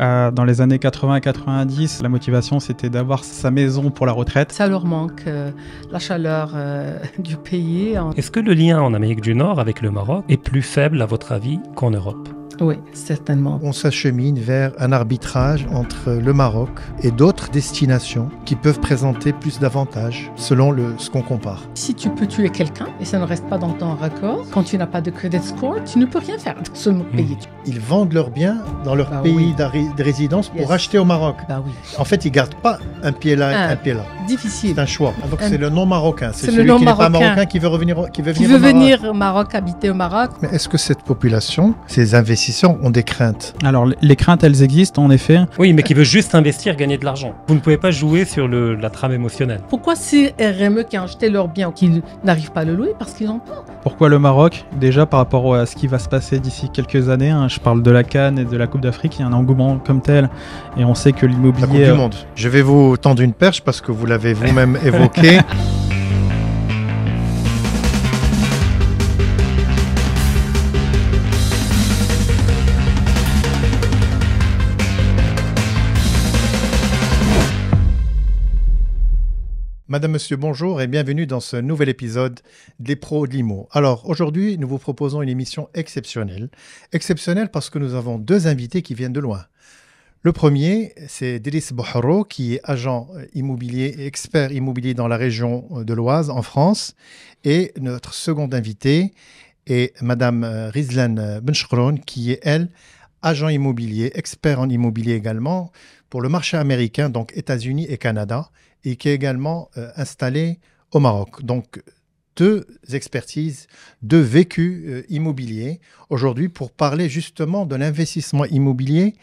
Euh, dans les années 80-90, la motivation, c'était d'avoir sa maison pour la retraite. Ça leur manque euh, la chaleur euh, du pays. Est-ce que le lien en Amérique du Nord avec le Maroc est plus faible, à votre avis, qu'en Europe oui, certainement. On s'achemine vers un arbitrage entre le Maroc et d'autres destinations qui peuvent présenter plus d'avantages selon ce qu'on compare. Si tu peux tuer quelqu'un et ça ne reste pas dans ton raccord, quand tu n'as pas de credit score, tu ne peux rien faire hmm. pays. Ils vendent leurs biens dans leur bah pays de résidence pour acheter au Maroc. Bah en fait, ils gardent pas un pied là ah, un, pied là. Difficile. C'est un choix. Ah, donc c'est le non marocain, c'est celui qui n'est pas marocain qui veut revenir qui veut venir qui veut au Maroc. venir au Maroc habiter au Maroc. Mais est-ce que cette population, ces investisseurs ont des craintes. Alors les craintes, elles existent en effet. Oui, mais qui veut juste investir, gagner de l'argent. Vous ne pouvez pas jouer sur le, la trame émotionnelle. Pourquoi ces RME qui a acheté leur bien ou qui n'arrivent pas à le louer parce qu'ils ont pas Pourquoi le Maroc Déjà par rapport à ce qui va se passer d'ici quelques années, hein, je parle de la Cannes et de la Coupe d'Afrique, il y a un engouement comme tel. Et on sait que l'immobilier... Euh, Monde. Je vais vous tendre une perche parce que vous l'avez vous-même évoqué. Madame, Monsieur, bonjour et bienvenue dans ce nouvel épisode des Pros de l'IMO. Alors aujourd'hui, nous vous proposons une émission exceptionnelle. Exceptionnelle parce que nous avons deux invités qui viennent de loin. Le premier, c'est Delis Boharo, qui est agent euh, immobilier et expert immobilier dans la région euh, de l'Oise, en France. Et notre seconde invité est Madame euh, Rizlan Benchkron, qui est, elle, agent immobilier, expert en immobilier également, pour le marché américain, donc États-Unis et Canada et qui est également euh, installé au Maroc. Donc, deux expertises, deux vécus euh, immobiliers aujourd'hui pour parler justement de l'investissement immobilier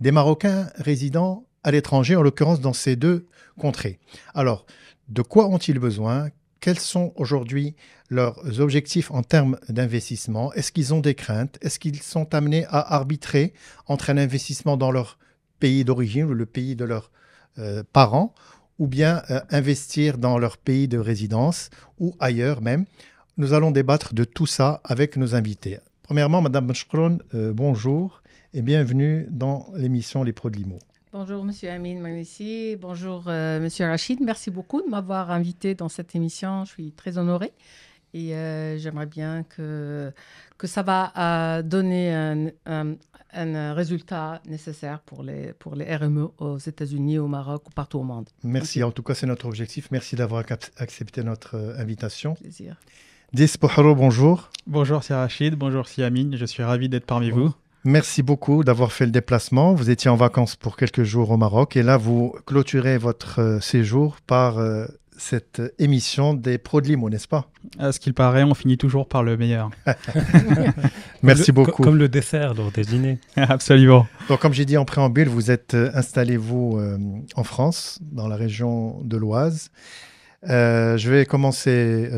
des Marocains résidant à l'étranger, en l'occurrence dans ces deux contrées. Alors, de quoi ont-ils besoin Quels sont aujourd'hui leurs objectifs en termes d'investissement Est-ce qu'ils ont des craintes Est-ce qu'ils sont amenés à arbitrer entre un investissement dans leur pays d'origine ou le pays de leurs euh, parents ou bien euh, investir dans leur pays de résidence ou ailleurs même. Nous allons débattre de tout ça avec nos invités. Premièrement, Madame Mchkron, euh, bonjour et bienvenue dans l'émission Les Pros de Bonjour Monsieur Amin Manissi, bonjour euh, Monsieur Rachid, merci beaucoup de m'avoir invité dans cette émission, je suis très honorée et j'aimerais bien que, que ça va donner un, un euh, résultat nécessaire pour les, pour les RME aux États-Unis, au Maroc ou partout au monde. Merci, en tout cas c'est notre objectif. Merci d'avoir accepté notre euh, invitation. Plaisir. bonjour. Bonjour, c'est Rachid. Bonjour, c'est Amine. Je suis ravi d'être parmi vous. Merci beaucoup d'avoir fait le déplacement. Vous étiez en vacances pour quelques jours au Maroc et là, vous clôturez votre euh, séjour par cette émission des pros de Limo, n'est-ce pas À ce qu'il paraît, on finit toujours par le meilleur. Merci beaucoup. Comme le dessert lors des dîners. Absolument. Donc, comme j'ai dit en préambule, vous êtes euh, installé, vous, euh, en France, dans la région de l'Oise. Euh, je vais commencer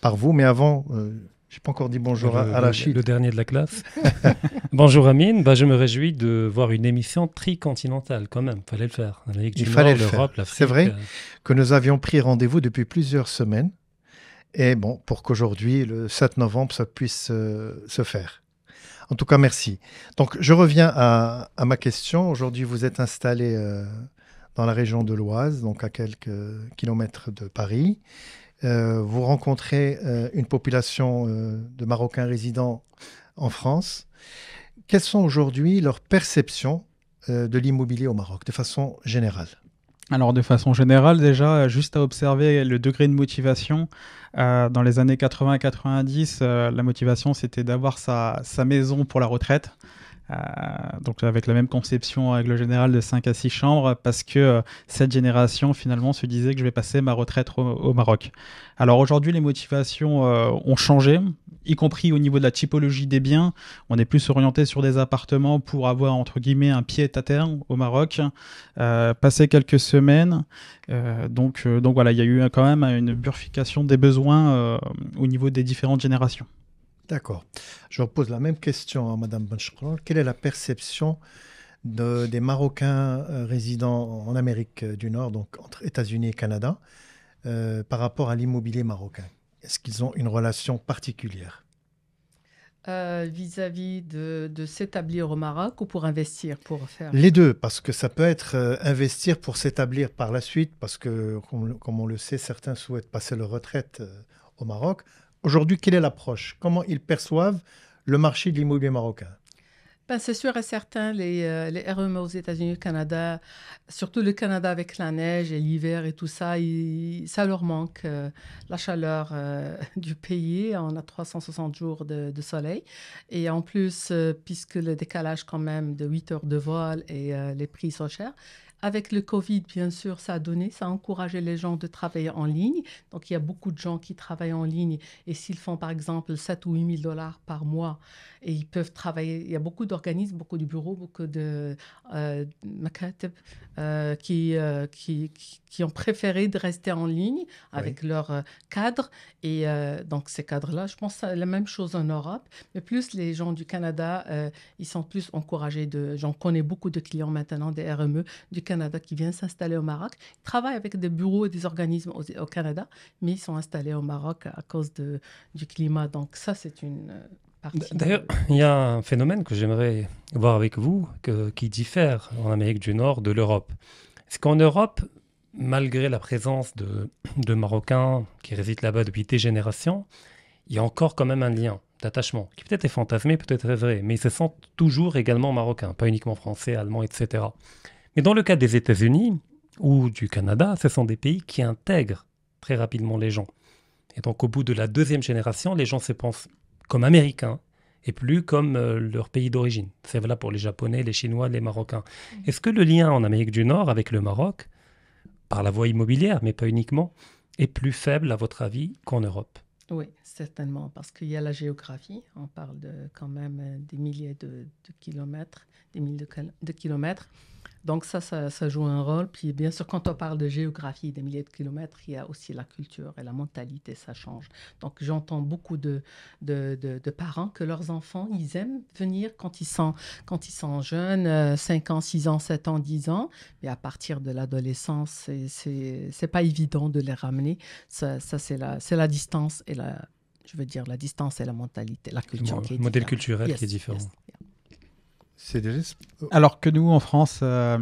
par vous, mais avant, n'ai pas encore dit bonjour à la Chine. le, dernier de la classe. bonjour Amine. Bah, je me réjouis de voir une émission tricontinentale quand même. Fallait le faire. Il fallait le l'Europe, C'est vrai euh, que nous avions pris rendez-vous depuis plusieurs semaines. Et bon, pour qu'aujourd'hui, le 7 novembre, ça puisse euh, se faire. En tout cas, merci. Donc, je reviens à, ma question. Aujourd'hui, vous êtes installé euh, dans la région de l'Oise, donc à quelques kilomètres de Paris. Euh, vous rencontrez euh, une population euh, de Marocains résidents en France. Quelles sont aujourd'hui leurs perceptions de l'immobilier au Maroc, de façon générale alors de façon générale, déjà, juste à observer le degré de motivation. dans les années 80-90, la motivation, c'était d'avoir sa, maison pour la retraite. Euh, donc avec la même conception avec règle générale de 5 à 6 chambres, parce que euh, cette génération finalement se disait que je vais passer ma retraite au, Maroc. Alors aujourd'hui, les motivations euh, ont changé, y compris au niveau de la typologie des biens. On est plus orienté sur des appartements pour avoir entre guillemets un pied à terre au Maroc, passer quelques semaines. donc, donc voilà, il y a eu quand même une burification des besoins au niveau des différentes générations. D'accord. Je repose la même question à hein, Madame Benchkron. Quelle est la perception des Marocains euh, résidant en Amérique euh, du Nord, donc entre États-Unis et Canada, euh, par rapport à l'immobilier marocain Est-ce qu'ils ont une relation particulière vis-à-vis de, s'établir au Maroc ou pour investir pour faire Les deux, parce que ça peut être investir pour s'établir par la suite, parce que, comme, on le sait, certains souhaitent passer leur retraite au Maroc. Aujourd'hui, quelle est l'approche Comment ils perçoivent le marché de l'immobilier marocain ben, c'est sûr et certain, les, euh, e aux États-Unis, au Canada, surtout le Canada avec la neige et l'hiver et tout ça, ça leur manque euh, la chaleur euh, du pays. On a 360 jours de, de soleil. Et en plus, puisque le décalage quand même de 8 heures de vol et les prix sont chers, avec le Covid, bien sûr, ça a donné, ça a encouragé les gens de travailler en ligne. Donc, il y a beaucoup de gens qui travaillent en ligne et s'ils font, par exemple, 7 ou 8 000 dollars par mois et ils peuvent travailler, il y a beaucoup d'organismes, beaucoup de bureaux, beaucoup de euh, euh, euh qui, qui, ont préféré de rester en ligne avec leur leurs cadres. Et euh, donc, ces cadres-là, je pense c'est la même chose en Europe, mais plus les gens du Canada, ils sont plus encouragés de... J'en connais beaucoup de clients maintenant des RME du Canada qui vient s'installer au Maroc. travaillent avec des bureaux et des organismes au, Canada, mais ils sont installés au Maroc à cause de, du climat. Donc ça, c'est une euh, partie. D'ailleurs, il y a un phénomène que j'aimerais voir avec vous que, qui diffère en Amérique du Nord de l'Europe. Est-ce qu'en Europe, malgré la présence de, de Marocains qui résident là-bas depuis des générations, il y a encore quand même un lien d'attachement, qui peut-être est fantasmé, peut-être est vrai, mais ils se sentent toujours également marocains, pas uniquement français, allemand, etc. Mais dans le cas des États-Unis ou du Canada, ce sont des pays qui intègrent très rapidement les gens. Et donc au bout de la deuxième génération, les gens se pensent comme américains et plus comme euh, leur pays d'origine. C'est vrai pour les Japonais, les Chinois, les Marocains. Mmh. Est-ce que le lien en Amérique du Nord avec le Maroc, par la voie immobilière, mais pas uniquement, est plus faible, à votre avis, qu'en Europe Oui, certainement, parce qu'il y a la géographie. On parle de, quand même euh, des milliers de, kilomètres, des milliers de kilomètres. Donc ça, ça, joue un rôle. Puis bien sûr, quand on parle de géographie, des milliers de kilomètres, il y a aussi la culture et la mentalité, ça change. Donc j'entends beaucoup de, de, parents que leurs enfants, ils aiment venir quand ils sont, quand ils sont jeunes, 5 euh, ans, 6 ans, 7 ans, 10 ans. Mais à partir de l'adolescence, c'est pas évident de les ramener. Ça, c'est la, distance et la, je veux dire, la distance et la mentalité, la culture. modèle culturel qui est différent. Euh, Alors que nous, en France, euh,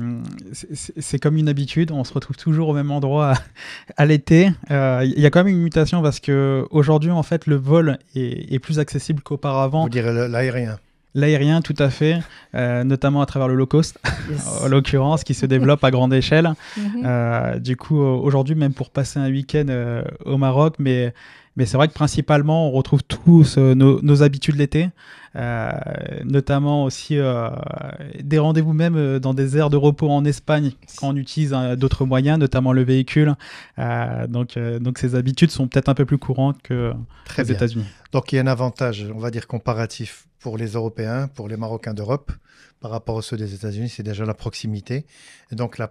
c'est comme une habitude, on se retrouve toujours au même endroit à, l'été. Euh, il y a quand même une mutation parce que aujourd'hui, en fait, le vol est, plus accessible qu'auparavant. Vous direz l'aérien L'aérien, tout à fait, notamment à travers le low cost, en l'occurrence, qui se développe à grande échelle. Mm-hmm. du coup, aujourd'hui, même pour passer un week-end au Maroc, mais, c'est vrai que principalement, on retrouve tous nos, nos habitudes l'été. Euh, notamment aussi euh, des rendez-vous même euh, dans des aires de repos en Espagne quand on utilise hein, d'autres moyens, notamment le véhicule. donc, donc ces habitudes sont peut-être un peu plus courantes que les aux États-Unis. Donc il y a un avantage, on va dire comparatif pour les Européens, pour les Marocains d'Europe, par rapport aux ceux des États-Unis, c'est déjà la proximité. donc la,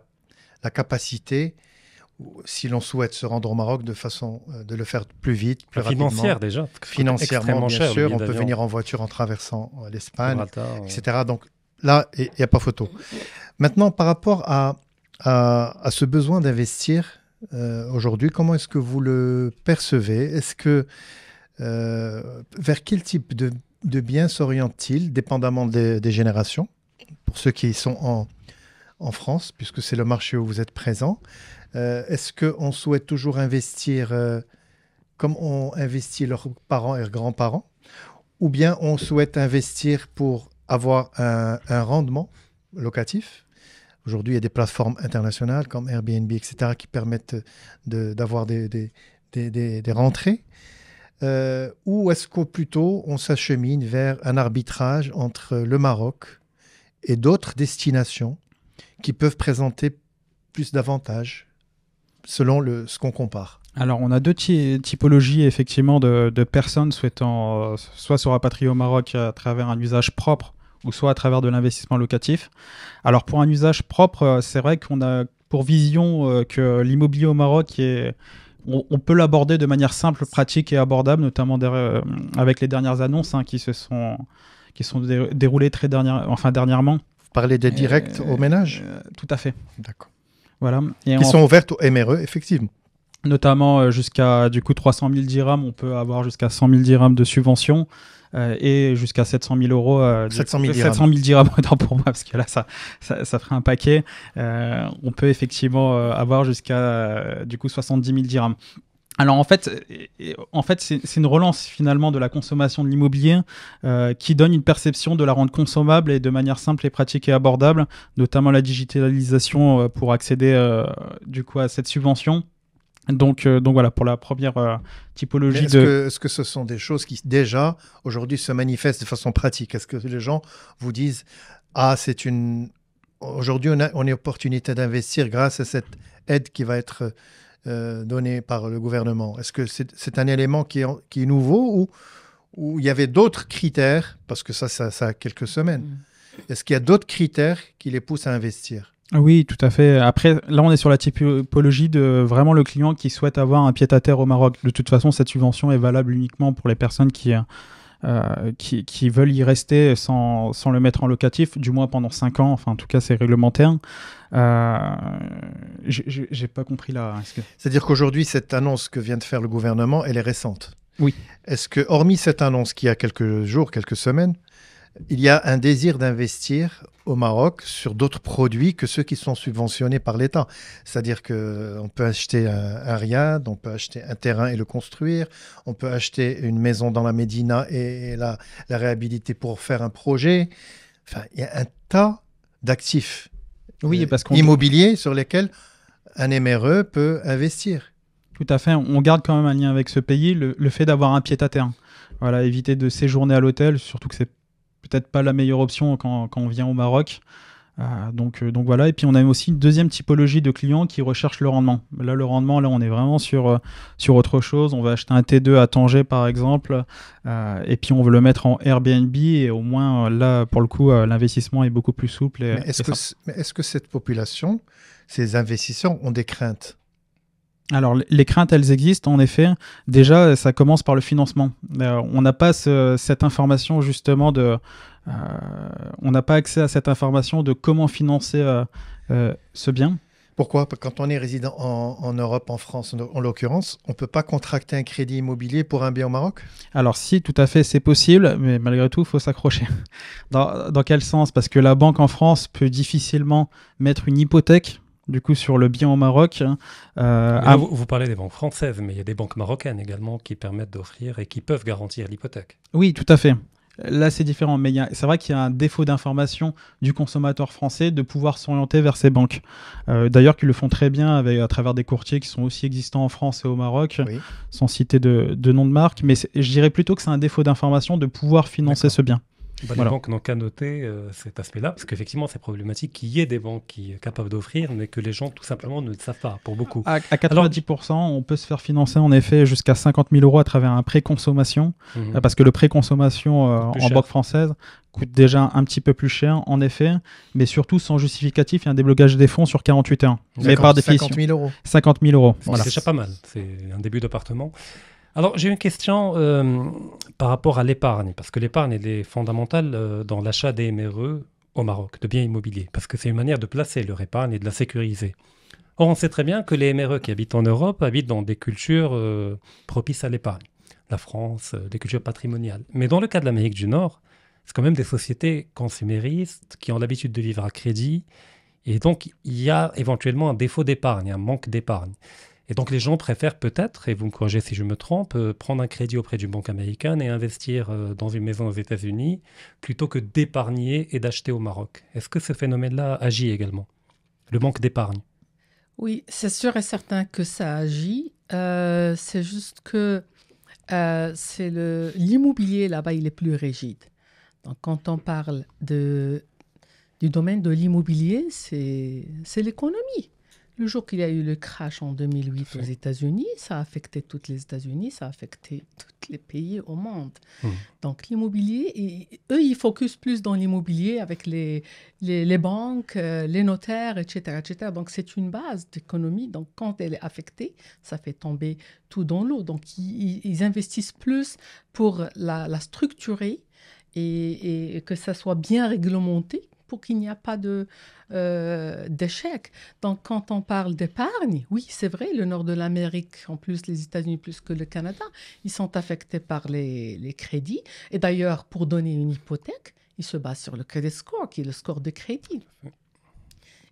la capacité si l'on souhaite se rendre au Maroc, de façon euh, de le faire plus vite, plus rapidement. Financière déjà. Financièrement, bien sûr. On peut venir en voiture en traversant euh, l'Espagne, etc. Donc là, il n'y a pas photo. Maintenant, par rapport à, à, ce besoin d'investir euh, aujourd'hui, comment est-ce que vous le percevez Est-ce que vers quel type de, de biens s'oriente-t-il, dépendamment des, des, générations, pour ceux qui sont en, en France, puisque c'est le marché où vous êtes présent euh, est-ce qu'on souhaite toujours investir euh, comme ont investi leurs parents et leurs grands-parents Ou bien on souhaite investir pour avoir un, rendement locatif Aujourd'hui, il y a des plateformes internationales comme Airbnb, etc., qui permettent d'avoir des, rentrées. Euh, ou est-ce qu'au plutôt on s'achemine vers un arbitrage entre le Maroc et d'autres destinations qui peuvent présenter plus d'avantages selon le, ce qu'on compare alors, on a deux typologies effectivement de, de personnes souhaitant euh, soit se rapatrier au Maroc à travers un usage propre ou soit à travers de l'investissement locatif. Alors, pour un usage propre, euh, c'est vrai qu'on a pour vision euh, que l'immobilier au Maroc est on, peut l'aborder de manière simple, pratique et abordable, notamment avec les dernières annonces hein, qui se sont qui sont déroulées très dernière, enfin dernièrement. Vous parlez des directs au ménage Tout à fait. D'accord qui sont ouvertes au MRE, effectivement. Notamment euh, jusqu'à du coup 300 000 dirhams, on peut avoir jusqu'à 100 000 dirhams de subvention euh, et jusqu'à 700 000 euros. 700 euh, 000 dirhams. 700 000 dirhams pour moi, parce que là, ça, ça, ferait un paquet. on peut effectivement avoir jusqu'à du coup 70 000 dirhams. Alors en fait, en fait c'est une relance finalement de la consommation de l'immobilier euh, qui donne une perception de la rendre consommable et de manière simple et pratique et abordable, notamment la digitalisation euh, pour accéder euh, du coup à cette subvention. Donc, donc voilà pour la première typologie. Est-ce que, ce sont des choses qui déjà aujourd'hui se manifestent de façon pratique Est-ce que les gens vous disent ah c'est une aujourd'hui on a, une opportunité d'investir grâce à cette aide qui va être euh, donné par le gouvernement Est-ce que c'est, un élément qui est, qui est nouveau ou, il y avait d'autres critères Parce que ça, ça, ça a quelques semaines. Mm. Est-ce qu'il y a d'autres critères qui les poussent à investir ah oui, tout à fait. Après, là, on est sur la typologie de vraiment le client qui souhaite avoir un pied-à-terre au Maroc. De toute façon, cette subvention est valable uniquement pour les personnes qui, euh, euh, qui, veulent y rester sans, sans, le mettre en locatif, du moins pendant 5 ans, enfin en tout cas c'est réglementaire. Euh, J'ai pas compris là. C'est-à-dire qu'aujourd'hui, cette annonce que vient de faire le gouvernement, elle est récente. Oui. Est-ce que, hormis cette annonce qui a quelques jours, quelques semaines, il y a un désir d'investir au Maroc sur d'autres produits que ceux qui sont subventionnés par l'État. C'est-à-dire qu'on peut acheter un, riad, on peut acheter un terrain et le construire, on peut acheter une maison dans la Médina et, la, réhabiliter pour faire un projet. il y a un tas d'actifs euh, immobiliers sur lesquels un MRE peut investir. Tout à fait, on garde quand même un lien avec ce pays, le, fait d'avoir un pied-à-terre. Voilà, éviter de séjourner à l'hôtel, surtout que c'est peut-être pas la meilleure option quand, on vient au Maroc. Euh, donc, euh, donc voilà, et puis on a aussi une deuxième typologie de clients qui recherchent le rendement. Là, le rendement, là, on est vraiment sur, euh, sur autre chose. On va acheter un T2 à Tanger, par exemple, et puis on veut le mettre en Airbnb, et au moins, là, pour le coup, l'investissement est beaucoup plus souple. est -ce que cette population, ces investisseurs ont des craintes alors les craintes, elles existent en effet. Déjà, ça commence par le financement. Euh, on n'a pas cette information justement de, euh, on n'a pas accès à cette information de comment financer euh, ce bien. Pourquoi Quand on est résident en, Europe, en France en, l'occurrence, on ne peut pas contracter un crédit immobilier pour un bien au Maroc Alors si, tout à fait, c'est possible, mais malgré tout, il faut s'accrocher. dans, quel sens Parce que la banque en France peut difficilement mettre une hypothèque du coup sur le bien au Maroc. Hein, euh, vous, parlez des banques françaises, mais il y a des banques marocaines également qui permettent d'offrir et qui peuvent garantir l'hypothèque. Oui, tout à fait. Là, c'est différent, mais c'est vrai qu'il y a un défaut d'information du consommateur français de pouvoir s'orienter vers ces banques. Euh, d'ailleurs, qui le font très bien avec, à travers des courtiers qui sont aussi existants en France et au Maroc, sans citer de, de nom de marque. Mais je dirais plutôt que c'est un défaut d'information de pouvoir financer ce bien. Bah, les banques n'ont qu'à noter euh, cet aspect-là, parce qu'effectivement, c'est problématique qu'il y ait des banques qui sont capables d'offrir, mais que les gens, tout simplement, ne savent pas, pour beaucoup. À, 90%, on peut se faire financer, en effet, jusqu'à 50 000 euros à travers un prêt consommation, mhm. euh, parce que le prêt consommation euh, en banque française coûte déjà un petit peu plus cher, en effet, mais surtout sans justificatif, il y a un déblocage des fonds sur 48 heures. mais par définition. 50 000 euros. 50 000 euros. Voilà. C'est déjà pas mal. C'est un début d'appartement. Alors, j'ai une question euh, par rapport à l'épargne, parce que l'épargne, est fondamentale euh, dans l'achat des MRE au Maroc, de biens immobiliers, parce que c'est une manière de placer leur épargne et de la sécuriser. Or, on sait très bien que les MRE qui habitent en Europe habitent dans des cultures euh, propices à l'épargne. La France, des cultures patrimoniales. Mais dans le cas de l'Amérique du Nord, c'est quand même des sociétés consuméristes qui ont l'habitude de vivre à crédit. Et donc, il y a éventuellement un défaut d'épargne, un manque d'épargne. Et donc les gens préfèrent peut-être, et vous me corrigez si je me trompe, euh, prendre un crédit auprès d'une banque américaine et investir euh, dans une maison aux États-Unis plutôt que d'épargner et d'acheter au Maroc. Est-ce que ce phénomène-là agit également Le manque d'épargne Oui, c'est sûr et certain que ça agit. Euh, c'est juste que c'est l'immobilier là-bas, il est plus rigide. Donc quand on parle de, du domaine de l'immobilier, c'est l'économie. Le jour qu'il y a eu le crash en 2008 aux États-Unis, ça a affecté toutes les États-Unis, ça a affecté tous les pays au monde. Hmm. Donc l'immobilier, eux, ils focusent plus dans l'immobilier avec les, les, banques, euh, les notaires, etc. etc. Donc c'est une base d'économie. Donc quand elle est affectée, ça fait tomber tout dans l'eau. Donc ils, investissent plus pour la, structurer et, que ça soit bien réglementé pour qu'il n'y a pas de euh, d'échec. Donc, quand on parle d'épargne, oui, c'est vrai, le nord de l'Amérique, en plus les États-Unis plus que le Canada, ils sont affectés par les, les crédits. Et d'ailleurs, pour donner une hypothèque, ils se basent sur le credit score, qui est le score de crédit.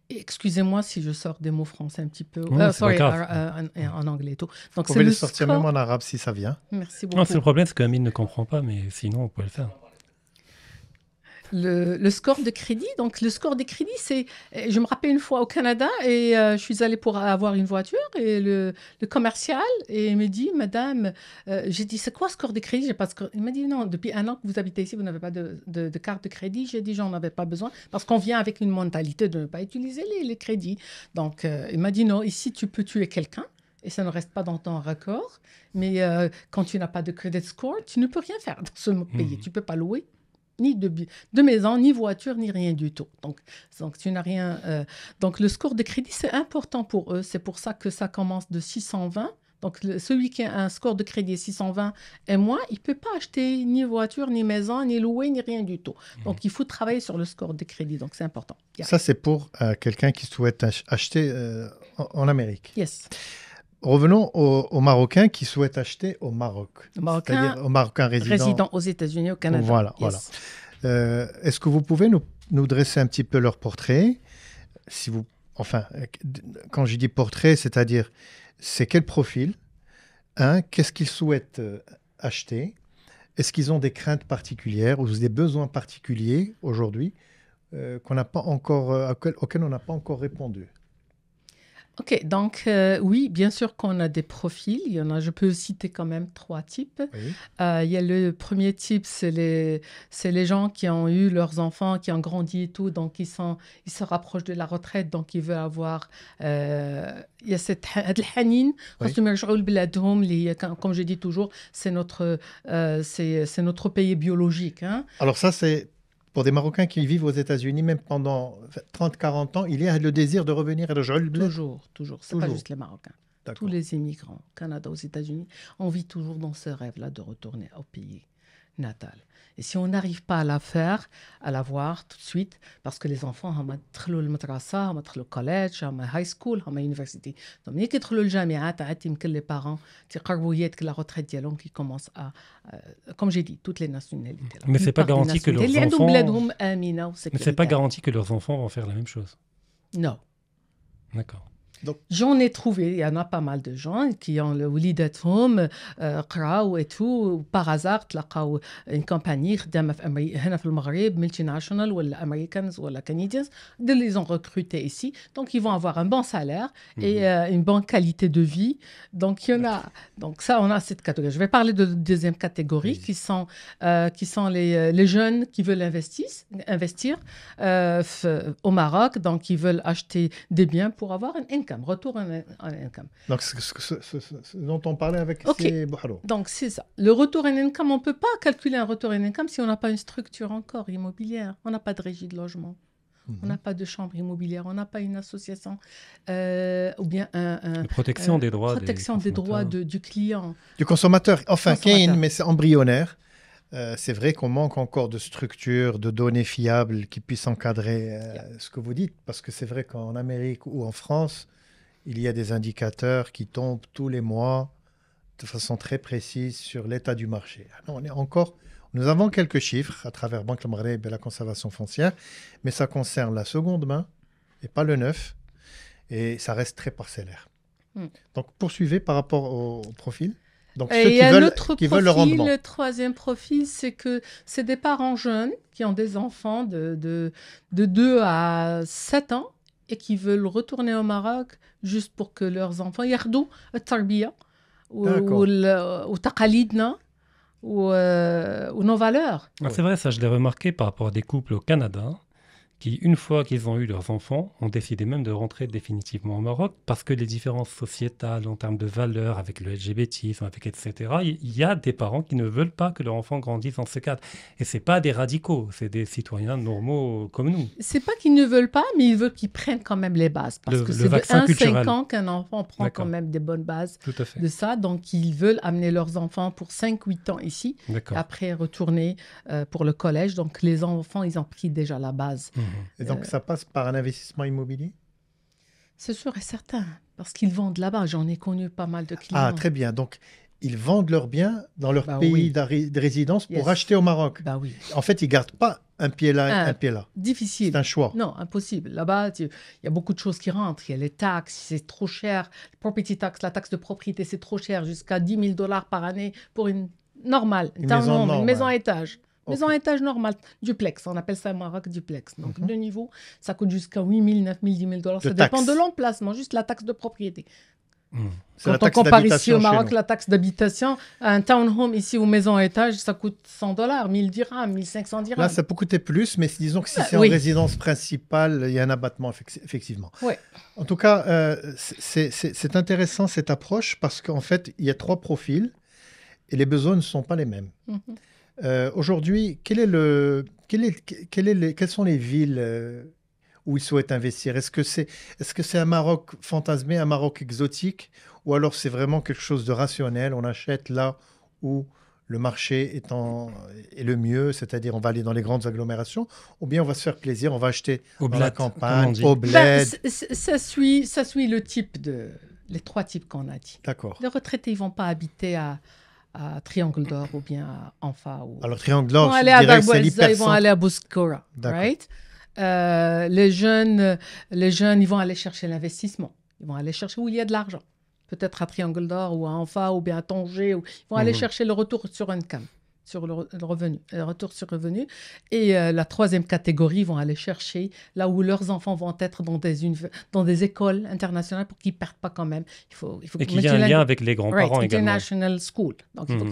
Excusez-moi si je sors des mots français un petit peu. en, anglais et tout. Donc, Vous pouvez le sortir même en arabe si ça vient. Merci beaucoup. Non, c'est le problème, c'est que ne comprend pas, mais sinon, on peut le faire le, score de crédit. Donc, le score de crédit, c'est. Je me rappelle une fois au Canada et euh, je suis allée pour avoir une voiture et le, commercial et il me dit, Madame, euh, j'ai dit, c'est quoi le score de crédit pas Il m'a dit, non, depuis un an que vous habitez ici, vous n'avez pas de, de, carte de crédit. J'ai dit, j'en avais pas besoin parce qu'on vient avec une mentalité de ne pas utiliser les, les crédits. Donc, euh, il m'a dit, non, ici, tu peux tuer quelqu'un et ça ne reste pas dans ton record. Mais quand tu n'as pas de credit score, tu ne peux rien faire dans ce hmm. pays. Tu ne peux pas louer ni de, de maison, ni voiture, ni rien du tout. Donc, donc tu n'as rien. Euh, donc, le score de crédit, c'est important pour eux. C'est pour ça que ça commence de 620. Donc, celui qui a un score de crédit 620 et moins, il ne peut pas acheter ni voiture, ni maison, ni louer, ni rien du tout. Mmh. Donc, il faut travailler sur le score de crédit. Donc, c'est important. Ça, c'est pour euh, quelqu'un qui souhaite acheter euh, en, en Amérique. Yes. Revenons aux, Marocains qui souhaitent acheter au Maroc. cest aux Marocains résidents. aux États-Unis, au Canada. Voilà, euh, est-ce que vous pouvez nous, dresser un petit peu leur portrait si vous, Enfin, quand je dis portrait, c'est-à-dire c'est quel profil qu'est-ce qu'ils souhaitent euh, acheter Est-ce qu'ils ont des craintes particulières ou des besoins particuliers aujourd'hui euh, auxquels on n'a pas encore répondu Ok, donc euh, oui, bien sûr qu'on a des profils. Il y en a, je peux citer quand même trois types. Euh, il y a le premier type, c'est les, c'est les gens qui ont eu leurs enfants, qui ont grandi et tout, donc ils, sont, ils se rapprochent de la retraite, donc ils veulent avoir. Euh, il y a cette hanin, comme je dis toujours, c'est notre, c'est, c'est notre pays biologique. Hein. Alors ça, c'est pour des Marocains qui vivent aux États-Unis, même pendant 30-40 ans, il y a le désir de revenir à le Toujours, toujours. Ce n'est pas juste les Marocains. Tous les immigrants, Canada, aux États-Unis, ont toujours dans ce rêve-là de retourner au pays natale. Et si on n'arrive pas à la faire, à la voir tout de suite, parce que les enfants ont le madrasa, le collège, le high school, l'université. Donc, qu'ils le jamia, les parents, que la retraite dialogue qui commence à, euh, comme j'ai dit, toutes les nationalités. Mais c'est pas garanti que leurs enfants. Mais c'est pas garanti que leurs enfants vont faire la même chose. Non. D'accord. J'en ai trouvé, il y en a pas mal de gens qui ont le lead at Home, euh, et tout, par hasard, une compagnie multinational multinational ولا Americans de les ont recrutés ici. Donc ils vont avoir un bon salaire et mhm. euh, une bonne qualité de vie. Donc il y en a. Donc ça, on a cette catégorie. Je vais parler de deuxième catégorie qui sont euh, qui sont les, jeunes qui veulent investir, au Maroc, donc ils veulent acheter des biens pour avoir une, une retour en Donc, ce, dont on parlait avec okay. Donc, c'est ça. Le retour en income, on ne peut pas calculer un retour en income si on n'a pas une structure encore immobilière. On n'a pas de régie de logement. On n'a mhm. pas de chambre immobilière, on n'a pas une association euh, ou bien une euh, protection des droits, protection des, droits du client, du consommateur. Enfin, mais c'est embryonnaire. Euh, c'est vrai qu'on manque encore de structures, de données fiables qui puissent encadrer ce que vous dites, parce que c'est vrai qu'en Amérique ou en France, il y a des indicateurs qui tombent tous les mois de façon très précise sur l'état du marché. Ah on est encore, nous avons quelques chiffres à travers Banque Lombardée et la conservation foncière, mais ça concerne la seconde main et pas le neuf, et ça reste très parcellaire. Hmm. Donc poursuivez par rapport au, profil. Donc, ceux qui, veulent, qui le rendement. Le troisième profil, c'est que c'est des parents jeunes qui ont des enfants de, de, de 2 à 7 ans et qui veulent retourner au Maroc juste pour que leurs enfants aient ou وتقاليدنا euh, ou, nos valeurs. Ah, c'est vrai, ça je l'ai remarqué par rapport à des couples au Canada qui, une fois qu'ils ont eu leurs enfants, ont décidé même de rentrer définitivement au Maroc parce que les différences sociétales en termes de valeurs, avec le lgbt, avec etc., il y a des parents qui ne veulent pas que leurs enfants grandissent dans ce cadre. Et c'est pas des radicaux, c'est des citoyens normaux comme nous. C'est pas qu'ils ne veulent pas, mais ils veulent qu'ils prennent quand même les bases parce que c'est de 1-5 ans qu'un enfant prend quand même des bonnes bases de ça. Donc ils veulent amener leurs enfants pour 5-8 ans ici, après retourner euh, pour le collège. Donc les enfants, ils ont pris déjà la base. Mmh. Et donc, ça passe par un investissement immobilier C'est sûr et certain, parce qu'ils vendent là-bas. J'en ai connu pas mal de clients. Ah, très bien. Donc, ils vendent leurs biens dans leur bah pays de résidence pour acheter au Maroc. Bah oui. En fait, ils gardent pas un pied là, ah, un, pied là. Difficile. C'est un choix. Non, impossible. Là-bas, il y a beaucoup de choses qui rentrent. Il y a les taxes, c'est trop cher. Property tax, la taxe de propriété, c'est trop cher. Jusqu'à 10 000 dollars par année pour une normale, maison, à étage. Maison à étage normal, duplex, on appelle ça au Maroc duplex. Donc mhm. de niveau, deux niveaux, ça coûte jusqu'à 8 000, 9 000, 10 000 dollars. Ça dépend de l'emplacement, juste la taxe de propriété. Hmm. Quand on compare ici au Maroc la taxe d'habitation, un townhome ici ou maison à étage, ça coûte 100 dollars, 1000 dirhams, 1500 dirhams. Là, ça peut coûter plus, mais disons que si bah, c'est une en résidence principale, il y a un abattement, effectivement. Oui. En tout cas, euh, c'est intéressant cette approche parce qu'en fait, il y a trois profils et les besoins ne sont pas les mêmes. Mhm. Euh, aujourd'hui, quel est le, est, est quelles sont les villes euh, où ils souhaitent investir Est-ce que c'est est -ce un Maroc fantasmé, un Maroc exotique Ou alors c'est vraiment quelque chose de rationnel On achète là où le marché est, est le mieux, c'est-à-dire on va aller dans les grandes agglomérations, ou bien on va se faire plaisir, on va acheter au la campagne, au bled. ça, suit, ça suit le type de... les trois types qu'on a dit. D'accord. Les retraités, ils vont pas habiter à à Triangle d'Or ou bien à Anfa. Ou... Alors, Triangle d'Or, c'est Ils vont aller à Bouskora, right? Euh, les, jeunes, les jeunes, ils vont aller chercher l'investissement. Ils vont aller chercher où il y a de l'argent. Peut-être à Triangle d'Or ou à Anfa ou bien à Tanger. Ou... Ils vont aller mhm. chercher le retour sur une cam sur le, revenu, euh, le retour sur revenu. Et euh, la troisième catégorie vont aller chercher là où leurs enfants vont être dans des, dans des écoles internationales pour qu'ils ne perdent pas quand même. Il faut, il faut Et qu'il y ait un lien avec les grands-parents également. International School. Donc mhm.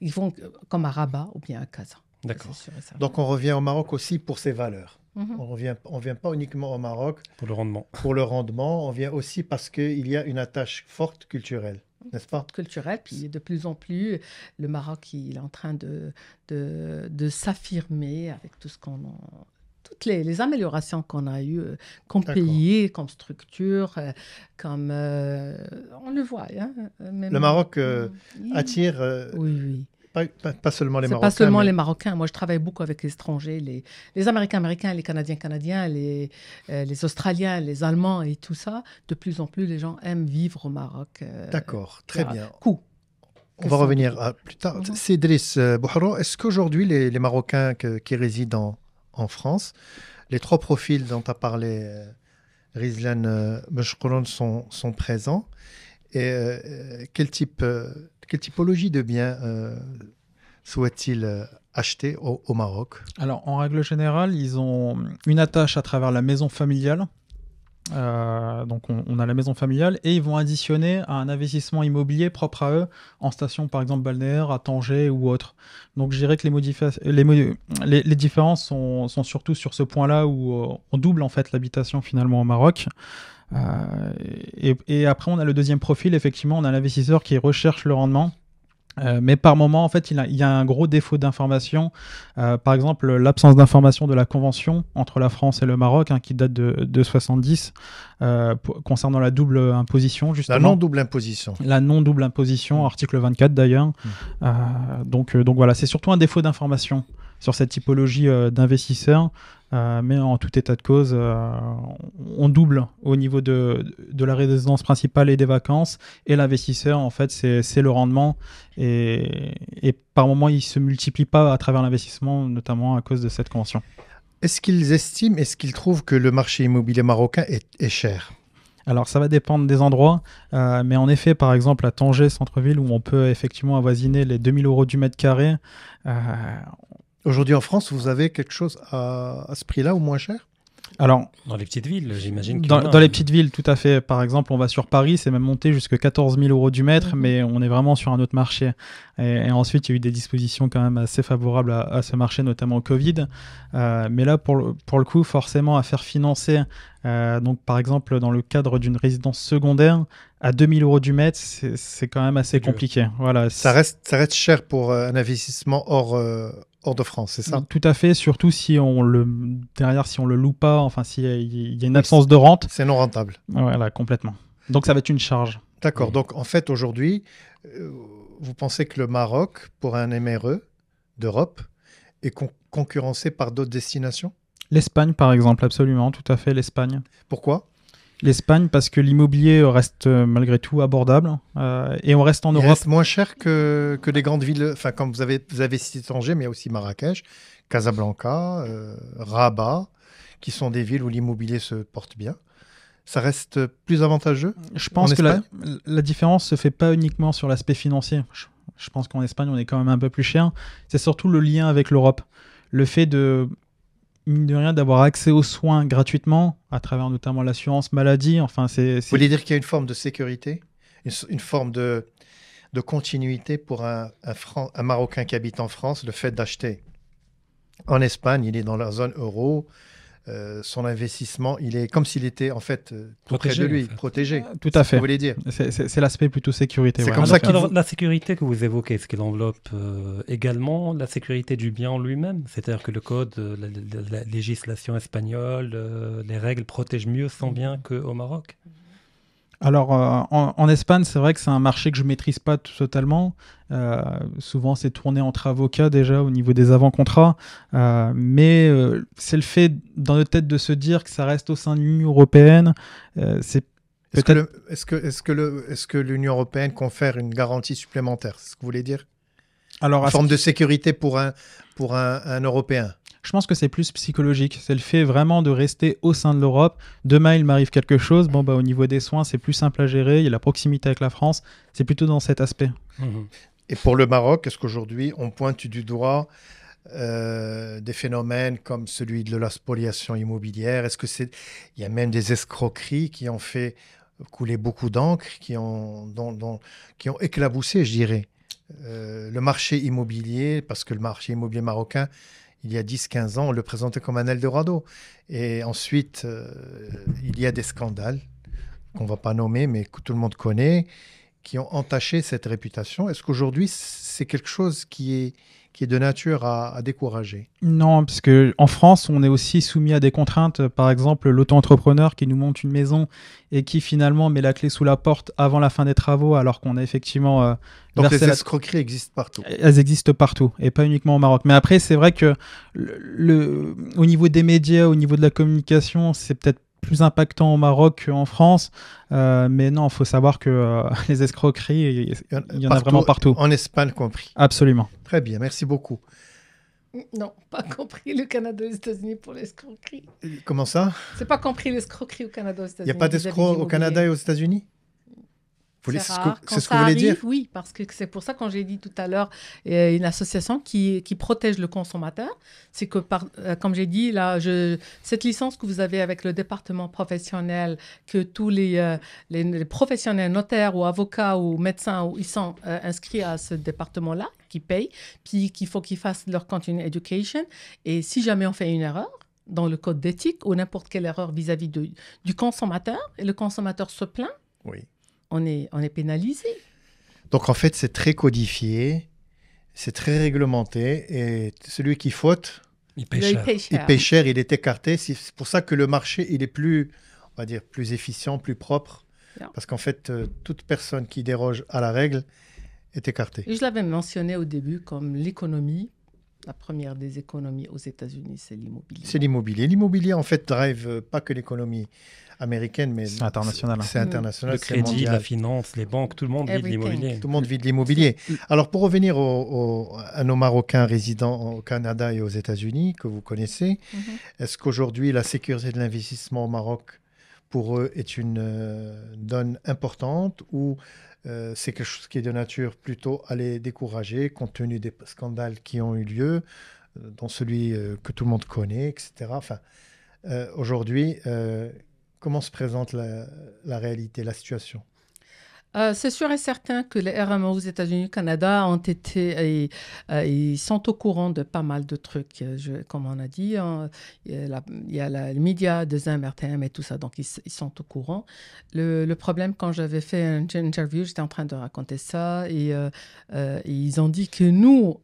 ils vont euh, comme à Rabat ou bien à Casa. D'accord. Donc on revient au Maroc aussi pour ses valeurs. Mhm. On ne vient, on vient pas uniquement au Maroc. Pour le rendement. Pour le rendement, on vient aussi parce qu'il y a une attache forte culturelle n'est-ce pas Culturelle, puis de plus en plus, le Maroc, il est en train de, de, s'affirmer avec tout ce qu'on toutes les, améliorations qu'on a eues euh, comme pays, comme structure, euh, comme... Euh, on le voit. Hein, le Maroc mm. attire oui, oui. Pas, pas, seulement les Marocains. Pas seulement les Marocains. Moi, je travaille beaucoup avec les étrangers, les, Américains, Américains, les Canadiens, Canadiens, les, euh, les Australiens, les Allemands et tout ça. De plus en plus, les gens aiment vivre au Maroc. Euh, D'accord, très bien. Coup. On va revenir à plus tard. Mhm. Cédric euh, Bouharo, est-ce qu'aujourd'hui, les, Marocains qui résident en, France, les trois profils dont a parlé euh, Rizlan sont, sont, présents Et quel type quelle typologie de biens euh, souhaitent-ils euh, acheter au, Maroc Alors, en règle générale, ils ont une attache à travers la maison familiale. Euh, donc on, a la maison familiale et ils vont additionner à un investissement immobilier propre à eux en station par exemple balnéaire à Tanger ou autre. Donc je dirais que les, différences sont, surtout sur ce point-là où on double en fait l'habitation finalement au Maroc. Euh, et, après, on a le deuxième profil, effectivement, on a l'investisseur qui recherche le rendement. Euh, mais par moment, en fait, il, y a un gros défaut d'information. Euh, par exemple, l'absence d'information de la convention entre la France et le Maroc, hein, qui date de, 70, concernant la double imposition, La non-double imposition. La non-double imposition, mm. article 24 d'ailleurs. Mm. donc, donc voilà, c'est surtout un défaut d'information sur cette typologie euh, d'investisseurs. Euh, mais en tout état de cause, euh, on double au niveau de, la résidence principale et des vacances. Et l'investisseur, en fait, c'est le rendement. Et, par moment, il se multiplie pas à travers l'investissement, notamment à cause de cette convention. Est-ce qu'ils estiment, est-ce qu'ils trouvent que le marché immobilier marocain est, cher alors ça va dépendre des endroits, mais en effet, par exemple à Tanger, centre-ville, où on peut effectivement avoisiner les 2000 euros du mètre carré, Aujourd'hui en France, vous avez quelque chose à, ce prix-là ou moins cher alors, dans les petites villes, j'imagine. Dans, les hein. petites villes, tout à fait. Par exemple, on va sur Paris, c'est même monté jusqu'à 14 000 euros du mètre, mhm. mais on est vraiment sur un autre marché. Et, ensuite, il y a eu des dispositions quand même assez favorables à, ce marché, notamment au Covid. Euh, mais là, pour, le coup, forcément, à faire financer euh, donc, par exemple, dans le cadre d'une résidence secondaire, à 2000 euros du mètre, c'est quand même assez compliqué. Voilà, ça reste, cher pour euh, un investissement hors, hors de France, c'est ça mm, Tout à fait, surtout si on le derrière si on le loue pas, enfin si il y a une absence de rente. C'est non rentable. Voilà, complètement. Donc ça va être une charge. D'accord. Donc en fait aujourd'hui, euh, vous pensez que le Maroc pour un MRE d'Europe est concurrencé par d'autres destinations L'Espagne par exemple, absolument, tout à fait l'Espagne. Pourquoi L'Espagne parce que l'immobilier reste euh, malgré tout abordable euh, et on reste en Europe. reste moins cher que, que les grandes villes. Enfin, quand vous avez, vous avez cité Tanger, mais il y a aussi Marrakech, Casablanca, euh, Rabat, qui sont des villes où l'immobilier se porte bien. Ça reste plus avantageux Je pense que la, la différence se fait pas uniquement sur l'aspect financier. je pense qu'en Espagne, on est quand même un peu plus cher. C'est surtout le lien avec l'Europe. Le fait de mine de rien, d'avoir accès aux soins gratuitement, à travers notamment l'assurance maladie. Enfin, c'est. Vous voulez dire qu'il y a une forme de sécurité, une, forme de, continuité pour un, un Marocain qui habite en France, le fait d'acheter. En Espagne, il est dans la zone euro, euh, son investissement, il est comme s'il était en fait euh, près de lui, protégé. Ah, tout à fait. Vous voulez dire C'est l'aspect plutôt sécurité. la sécurité que vous évoquez, est-ce qu'elle enveloppe euh, également la sécurité du bien en lui-même C'est-à-dire que le code, la, législation espagnole, les règles protègent mieux son mm. bien qu'au Maroc alors euh, en, Espagne, c'est vrai que c'est un marché que je maîtrise pas totalement. Euh, souvent, c'est tourné entre avocats déjà au niveau des avant-contrats, euh, mais c'est le fait dans notre tête de se dire que ça reste au sein de l'Union européenne. c'est est-ce que, est-ce, que, l'Union européenne confère une garantie supplémentaire C'est ce que vous voulez dire Alors, une forme de sécurité pour un Européen je pense que c'est plus psychologique. C'est le fait vraiment de rester au sein de l'Europe. Demain, il m'arrive quelque chose. Bon, bah, au niveau des soins, c'est plus simple à gérer. Il y a la proximité avec la France. C'est plutôt dans cet aspect. Et pour le Maroc, est-ce qu'aujourd'hui, on pointe du doigt euh, des phénomènes comme celui de la spoliation immobilière Est-ce que c'est. Il y a même des escroqueries qui ont fait couler beaucoup d'encre, qui ont, qui ont éclaboussé, je dirais, euh, le marché immobilier, parce que le marché immobilier marocain il y a 10-15 ans, on le présentait comme un Eldorado. Et ensuite, euh, il y a des scandales qu'on ne va pas nommer, mais que tout le monde connaît, qui ont entaché cette réputation. Est-ce qu'aujourd'hui, c'est quelque chose qui est, qui est de nature à, décourager Non, parce que en France, on est aussi soumis à des contraintes. Par exemple, l'auto-entrepreneur qui nous monte une maison et qui finalement met la clé sous la porte avant la fin des travaux, alors qu'on a effectivement. Euh, Donc les escroqueries existent partout. Euh, elles existent partout et pas uniquement au Maroc. Mais après, c'est vrai que le, au niveau des médias, au niveau de la communication, c'est peut-être plus impactant au Maroc qu'en France. Euh, mais non, il faut savoir que euh, les escroqueries, il y, en a vraiment partout. En Espagne compris. Absolument. Très bien, merci beaucoup. Non, pas compris le Canada et les États-Unis pour l'escroquerie. Comment ça C'est pas compris l'escroquerie au Canada aux États-Unis. Il n'y a pas d'escrocs au Canada et aux États-Unis c'est ce, ce que vous voulez dire Oui, parce que c'est pour ça, quand j'ai dit tout à l'heure, une association qui, qui protège le consommateur, c'est que, par, euh, comme j'ai dit, là, je, cette licence que vous avez avec le département professionnel, que tous les, euh, les, professionnels, notaires ou avocats ou médecins, ils sont euh, inscrits à ce département-là, qui payent, puis qu'il faut qu'ils fassent leur continuing education. Et si jamais on fait une erreur, dans le code d'éthique ou n'importe quelle erreur vis-à-vis -vis du consommateur, et le consommateur se plaint, oui on est, on est pénalisé. Donc en fait, c'est très codifié, c'est très réglementé, et celui qui faute, il pêche. Ben, cher. Il, cher, il est écarté. C'est pour ça que le marché, il est plus, on va dire, plus efficient, plus propre. Parce qu'en fait, euh, toute personne qui déroge à la règle est écartée. je l'avais mentionné au début comme l'économie la première des économies aux États-Unis, c'est l'immobilier. C'est l'immobilier. L'immobilier, en fait, drive euh, pas que l'économie américaine, mais c'est international. C'est hein. Le crédit, la finance, les banques, tout le monde vit de l'immobilier. Tout le monde vit de l'immobilier. Alors, pour revenir à nos Marocains résidents au Canada et aux États-Unis que vous connaissez, mm-hmm. est-ce qu'aujourd'hui la sécurité de l'investissement au Maroc pour eux est une euh, donne importante ou euh, c'est quelque chose qui est de nature plutôt à les décourager compte tenu des scandales qui ont eu lieu, dans euh, dont celui euh, que tout le monde connaît, etc. aujourd'hui, comment se présente la réalité, la situation euh, c'est sûr et certain que les RMO aux États-Unis, Canada ont été, et, euh, ils sont au courant de pas mal de trucs. Euh, comme on a dit, hein. il y a, les médias et tout ça, donc ils, sont au courant. Le, problème, quand j'avais fait une interview, j'étais en train de raconter ça et ils ont dit que nous,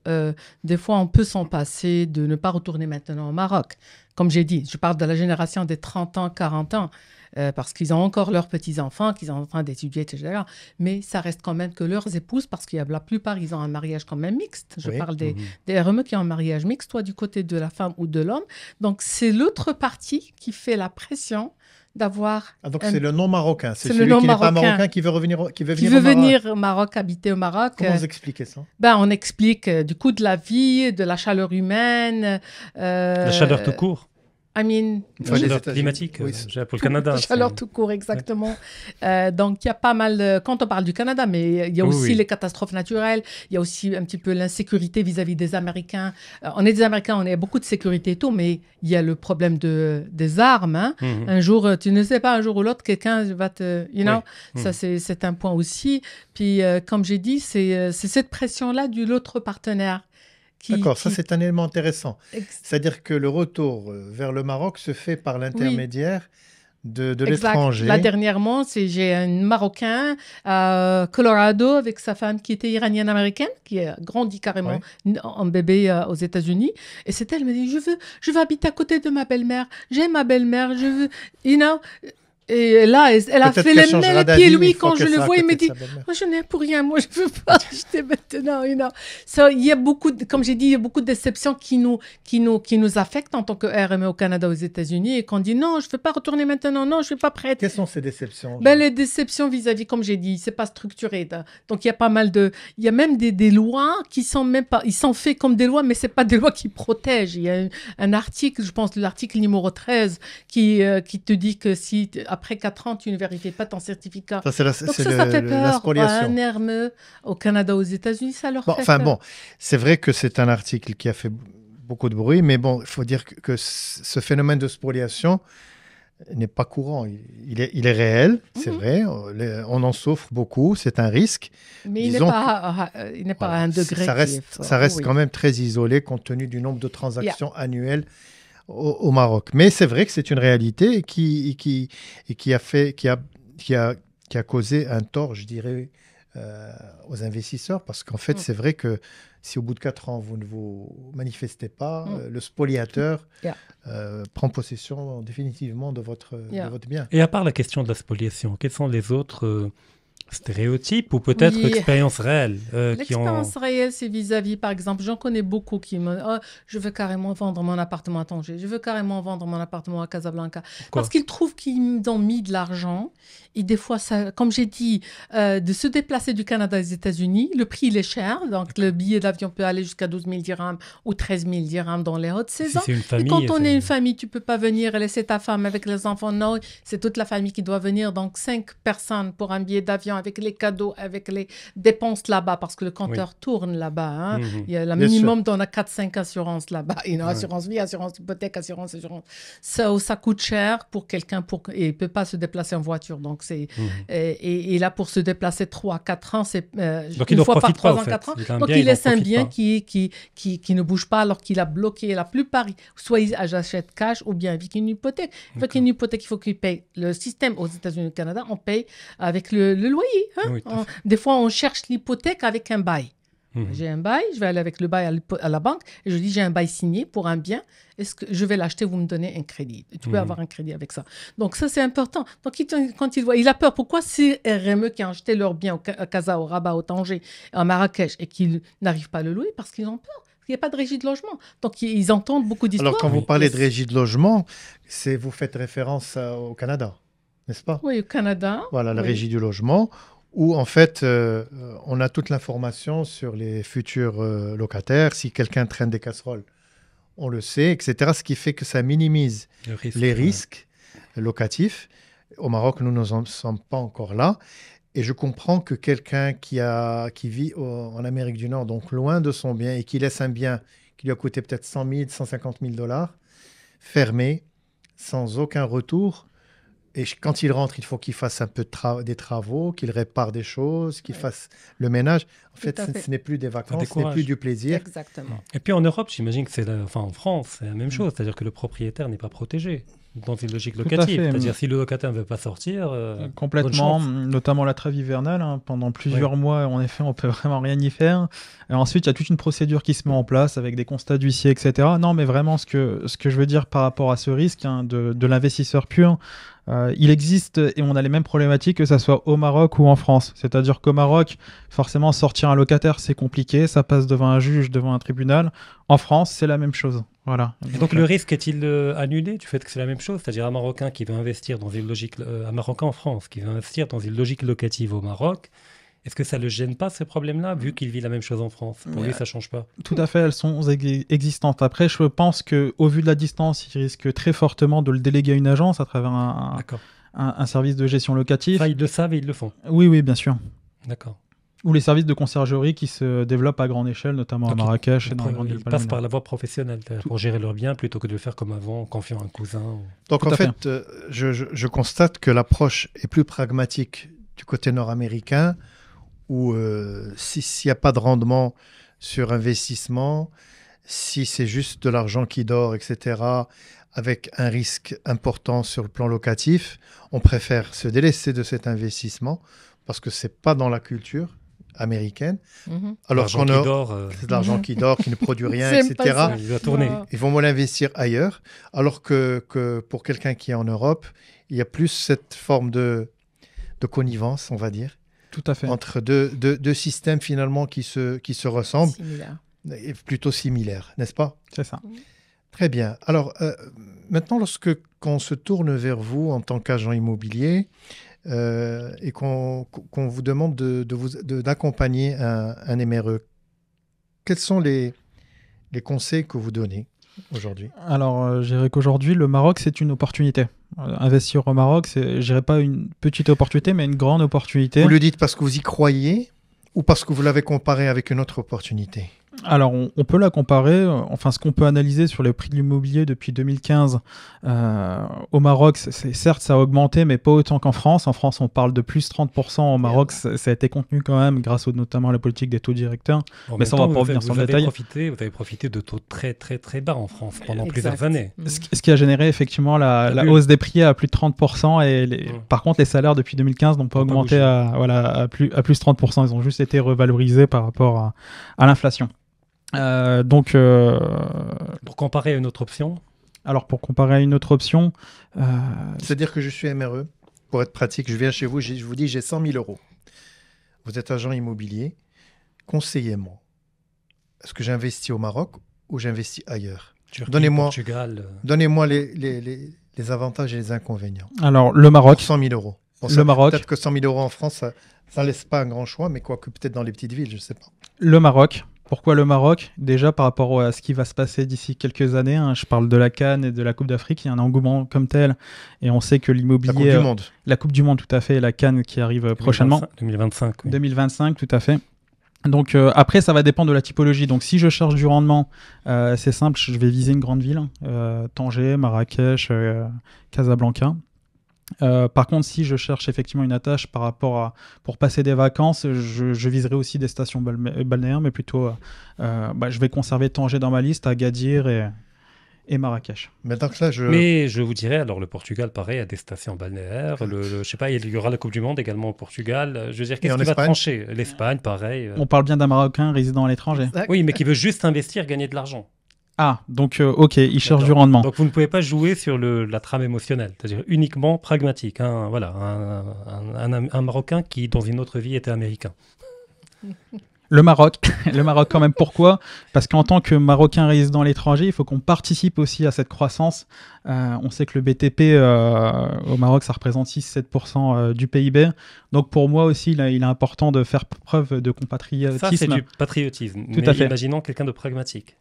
des fois, on peut s'en passer de ne pas retourner maintenant au Maroc. Comme j'ai dit, je parle de la génération des 30 ans, 40 ans. Euh, parce qu'ils ont encore leurs petits-enfants qu'ils sont en train d'étudier, etc. Mais ça reste quand même que leurs épouses, parce qu'il y a la plupart, ils ont un mariage quand même mixte. Je parle des, mhm. des, RME e qui ont un mariage mixte, soit du côté de la femme ou de l'homme. Donc c'est l'autre partie qui fait la pression d'avoir. Ah, donc c'est le non marocain, c'est celui le non qui n'est pas marocain qui veut revenir, qui veut venir, qui veut au, Maroc. venir au Maroc, habiter au Maroc. Comment euh, vous expliquez ça ben, on explique euh, du coup de la vie, de la chaleur humaine. la chaleur tout court. I mean, les climatique, oui. Euh, pour le Canada. Chaleur tout court, exactement. Euh, donc, il y a pas mal. Quand on parle du Canada, mais il y a aussi les catastrophes naturelles, il y a aussi un petit peu l'insécurité vis-à-vis des Américains. Euh, on est des Américains, on a beaucoup de sécurité et tout, mais il y a le problème de, des armes. Hein. Mhm. Un jour, tu ne sais pas, un jour ou l'autre, quelqu'un va te. You know, ça, mhm. c'est, c'est un point aussi. Puis, comme j'ai dit, c'est, c'est cette pression-là de l'autre partenaire. D'accord, ça c'est un élément intéressant. C'est-à-dire que le retour euh, vers le Maroc se fait par l'intermédiaire de, de l'étranger. Là, dernièrement, j'ai un Marocain à euh, Colorado avec sa femme qui était iranienne-américaine, qui a grandi carrément en bébé euh, aux États-Unis. Et c'est elle, me dit, je veux, je veux habiter à côté de ma belle-mère, J'ai ma belle-mère, je veux, et là, elle, a fait les mêmes pieds, lui, quand je le vois, il me dit Je n'ai pour rien, moi, je ne veux pas acheter maintenant. il y a beaucoup, comme j'ai dit, il y a beaucoup de déceptions qui nous, qui, nous, qui nous affectent en tant que RME au Canada, aux États-Unis, et qu'on dit Non, je ne veux pas retourner maintenant, non, je ne suis pas prête. Quelles sont ces déceptions ben, Les déceptions vis-à-vis, comme j'ai dit, ce n'est pas structuré. Donc, il y a pas mal de. Il y a même des, lois qui sont même pas. Ils sont faits comme des lois, mais ce pas des lois qui protègent. Il y a un, article, je pense, l'article numéro 13, qui, euh, qui te dit que si après 4 ans, tu ne vérifies pas ton certificat. Ça, c'est la, Donc ça, ça, fait peur un herme au Canada, aux États-Unis, ça leur Enfin bon, c'est vrai que c'est un article qui a fait beaucoup de bruit, mais bon, il faut dire que, ce phénomène de spoliation n'est pas courant. Il est, il est réel, c'est mhm. vrai. On en souffre beaucoup, c'est un risque. Mais il n'est pas, à un degré. Ça reste, ça reste quand même très isolé compte tenu du nombre de transactions annuelles au, Maroc. Mais c'est vrai que c'est une réalité qui, qui, qui a fait, qui a, qui a, qui a causé un tort, je dirais, euh, aux investisseurs, parce qu'en fait, mm. c'est vrai que si au bout de quatre ans, vous ne vous manifestez pas, mm. euh, le spoliateur euh, prend possession définitivement de votre, de votre bien. Et à part la question de la spoliation, quels sont les autres Stéréotypes ou peut-être expérience réelle euh, L'expérience réelle, c'est vis-à-vis, par exemple, j'en connais beaucoup qui me disent ah, « je veux carrément vendre mon appartement à Tanger, je veux carrément vendre mon appartement à Casablanca. Parce qu'ils trouvent qu'ils ont mis de l'argent. Et des fois, ça, comme j'ai dit, euh, de se déplacer du Canada aux États-Unis, le prix il est cher. Donc le billet d'avion peut aller jusqu'à 12 000 dirhams ou 13 000 dirhams dans les hautes saisons. Si famille, et quand on est une famille, tu peux pas venir laisser ta femme avec les enfants. Non, c'est toute la famille qui doit venir. Donc cinq personnes pour un billet d'avion avec les cadeaux, avec les dépenses là-bas, parce que le compteur tourne là-bas. Hein. Mhm. Il y a le minimum, on a 4-5 assurances là-bas. Une Assurance vie, assurance hypothèque, assurance, assurance. Ça, ça coûte cher pour quelqu'un pour... et il ne peut pas se déplacer en voiture. Donc, c'est, mhm. et, là, pour se déplacer 3-4 ans, c'est euh, donc, une fois par 3 ans, 4 ans. donc, il laisse un bien qui, qui, qui, qui, ne bouge pas alors qu'il a bloqué la plupart. Soit ah, j'achète cash ou bien avec une hypothèque. Avec une hypothèque, il faut qu'il paye. Le système aux États-Unis et au Canada, on paye avec le, le loyer. Hein. des fois, on cherche l'hypothèque avec un bail. Mhm. J'ai un bail, je vais aller avec le bail à, la banque et je dis j'ai un bail signé pour un bien, est-ce que je vais l'acheter, vous me donnez un crédit. tu peux mhm. avoir un crédit avec ça. Donc ça c'est important. Donc quand il voit, il a peur. Pourquoi c'est RME qui a acheté leur bien au, à Casa, au Rabat, au Tanger, à Marrakech et qu'ils n'arrivent pas à le louer Parce qu'ils ont peur. Il n'y a pas de régie de logement. Donc ils entendent beaucoup d'histoires. Alors quand vous parlez de régie de logement, c'est vous faites référence euh, au Canada n'est-ce pas Oui, au Canada. Voilà, la régie du logement, où en fait, euh, on a toute l'information sur les futurs euh, locataires, si quelqu'un traîne des casseroles, on le sait, etc. Ce qui fait que ça minimise les risques locatifs. Au Maroc, nous ne sommes pas encore là. Et je comprends que quelqu'un qui, a, qui vit en Amérique du Nord, donc loin de son bien, et qui laisse un bien qui lui a coûté peut-être 100 000, 150 000 dollars, fermé, sans aucun retour, et quand il rentre, il faut qu'il fasse un peu des travaux, qu'il répare des choses, qu'il fasse le ménage. En fait, ce, n'est plus des vacances, ce n'est plus du plaisir. Exactement. Et puis en Europe, j'imagine que c'est, enfin en France, c'est la même mm. chose, c'est-à-dire que le propriétaire n'est pas protégé dans une logique locative. C'est-à-dire si le locataire ne veut pas sortir. Euh, Complètement, notamment la trêve hivernale. Hein. pendant plusieurs mois, en effet, on peut vraiment rien y faire. Et ensuite, il y a toute une procédure qui se met en place avec des constats d'huissier, etc. Non, mais vraiment, ce que, ce que je veux dire par rapport à ce risque hein, de, de l'investisseur pur, euh, il existe et on a les mêmes problématiques que ça soit au Maroc ou en France. C'est-à-dire qu'au Maroc, forcément, sortir un locataire, c'est compliqué, ça passe devant un juge, devant un tribunal. En France, c'est la même chose. Voilà. donc, le risque est-il euh, annulé du fait que c'est la même chose C'est-à-dire un Marocain qui veut investir dans une logique, euh, un Marocain en France qui veut investir dans une logique locative au Maroc, est-ce que ça ne le gêne pas ces problèmes-là, vu qu'il vit la même chose en France Pour lui, ça change pas. Tout à fait, elles sont existantes. Après, je pense que, au vu de la distance, il risque très fortement de le déléguer à une agence à travers un, service de gestion locative. ils le savent et ils le font. Oui, oui, bien sûr. D'accord ou les services de conciergerie qui se développent à grande échelle, notamment à Marrakech et dans ils passent par la voie professionnelle euh, pour gérer leurs biens plutôt que de le faire comme avant, confier à un cousin. Donc en fait, euh, je, constate que l'approche est plus pragmatique du côté nord-américain, où euh, s'il n'y a pas de rendement sur investissement, si c'est juste de l'argent qui dort, etc., avec un risque important sur le plan locatif, on préfère se délaisser de cet investissement parce que c'est pas dans la culture américaine. Mhm. Alors qu'on a euh. de l'argent qui dort, qui ne produit rien, etc. Il va tourner. Ils vont moins l'investir ailleurs. Alors que, pour quelqu'un qui est en Europe, il y a plus cette forme de, de connivence, on va dire. Tout à fait. Entre deux, systèmes finalement qui se, qui se ressemblent. plutôt similaires, n'est-ce pas C'est ça. Très bien. Alors euh, maintenant, lorsque qu'on se tourne vers vous en tant qu'agent immobilier, euh, et qu'on vous demande d'accompagner de, vous de, un, un, MRE, quels sont les, les conseils que vous donnez aujourd'hui Alors, euh, je dirais qu'aujourd'hui, le Maroc, c'est une opportunité. Euh, investir au Maroc, c'est, je dirais pas une petite opportunité, mais une grande opportunité. Vous le dites parce que vous y croyez ou parce que vous l'avez comparé avec une autre opportunité alors, on, peut la comparer. Euh, enfin, ce qu'on peut analyser sur les prix de l'immobilier depuis 2015 euh, au Maroc, c'est certes ça a augmenté, mais pas autant qu'en France. En France, on parle de plus 30%. Au Maroc, ça a été contenu quand même grâce notamment à la politique des taux directeurs. mais ça, on va pas revenir sur le détail. vous avez profité de taux très très très bas en France pendant plusieurs années. Mm. Ce, qui a généré effectivement la, hausse des prix à plus de 30%. Et mm. par contre, les salaires depuis 2015 n'ont pas augmenté à, plus, à 30%. Ils ont juste été revalorisés par rapport à l'inflation. Euh, donc, euh, pour comparer à une autre option Alors, pour comparer à une autre option. Euh, C'est-à-dire que je suis MRE. Pour être pratique, je viens chez vous, je vous dis j'ai 100 000 euros. Vous êtes agent immobilier. Conseillez-moi. Est-ce que j'investis au Maroc ou j'investis ailleurs Donnez-moi donnez les, les, les, les, avantages et les inconvénients. Alors, le Maroc. 100 000 euros. le Maroc. Peut-être que 100 000 euros en France, ça ne laisse pas un grand choix, mais quoique peut-être dans les petites villes, je sais pas. Le Maroc. Pourquoi le Maroc Déjà par rapport à ce qui va se passer d'ici quelques années, hein, je parle de la Cannes et de la Coupe d'Afrique, il y a un engouement comme tel, et on sait que l'immobilier... La Coupe du euh, Monde. La Coupe du Monde, tout à fait, et la Cannes qui arrive euh, prochainement. 2025. 2025, tout à fait. Donc euh, après, ça va dépendre de la typologie. Donc si je cherche du rendement, c'est simple, je vais viser une grande ville, Tanger, Marrakech, Casablanca. Euh, par contre, si je cherche effectivement une attache par rapport à pour passer des vacances, je, viserai aussi des stations balnéaires, mais plutôt, euh, euh, bah, je vais conserver Tanger dans ma liste, Agadir et, et Marrakech. Mais, je... vous dirais, alors le Portugal, pareil, a des stations balnéaires. Le, ne je sais pas, il y aura la Coupe du Monde également au Portugal. Je veux dire, qu'est-ce qui va trancher L'Espagne, pareil. On parle bien d'un Marocain résident à l'étranger. Oui, mais qui veut juste investir, gagner de l'argent. Ah, donc euh, ok, il cherche du rendement. Donc vous ne pouvez pas jouer sur la trame émotionnelle, c'est-à-dire uniquement pragmatique. Hein, voilà, un, Marocain qui, dans une autre vie, était américain. Le Maroc, le Maroc quand même. Pourquoi Parce qu'en tant que Marocain résident à l'étranger, il faut qu'on participe aussi à cette croissance. Euh, on sait que le BTP euh, au Maroc, ça représente 6-7% du PIB. Donc pour moi aussi, il est important de faire preuve de compatriotisme. Ça, c'est du patriotisme. Tout à fait. Imaginons quelqu'un de pragmatique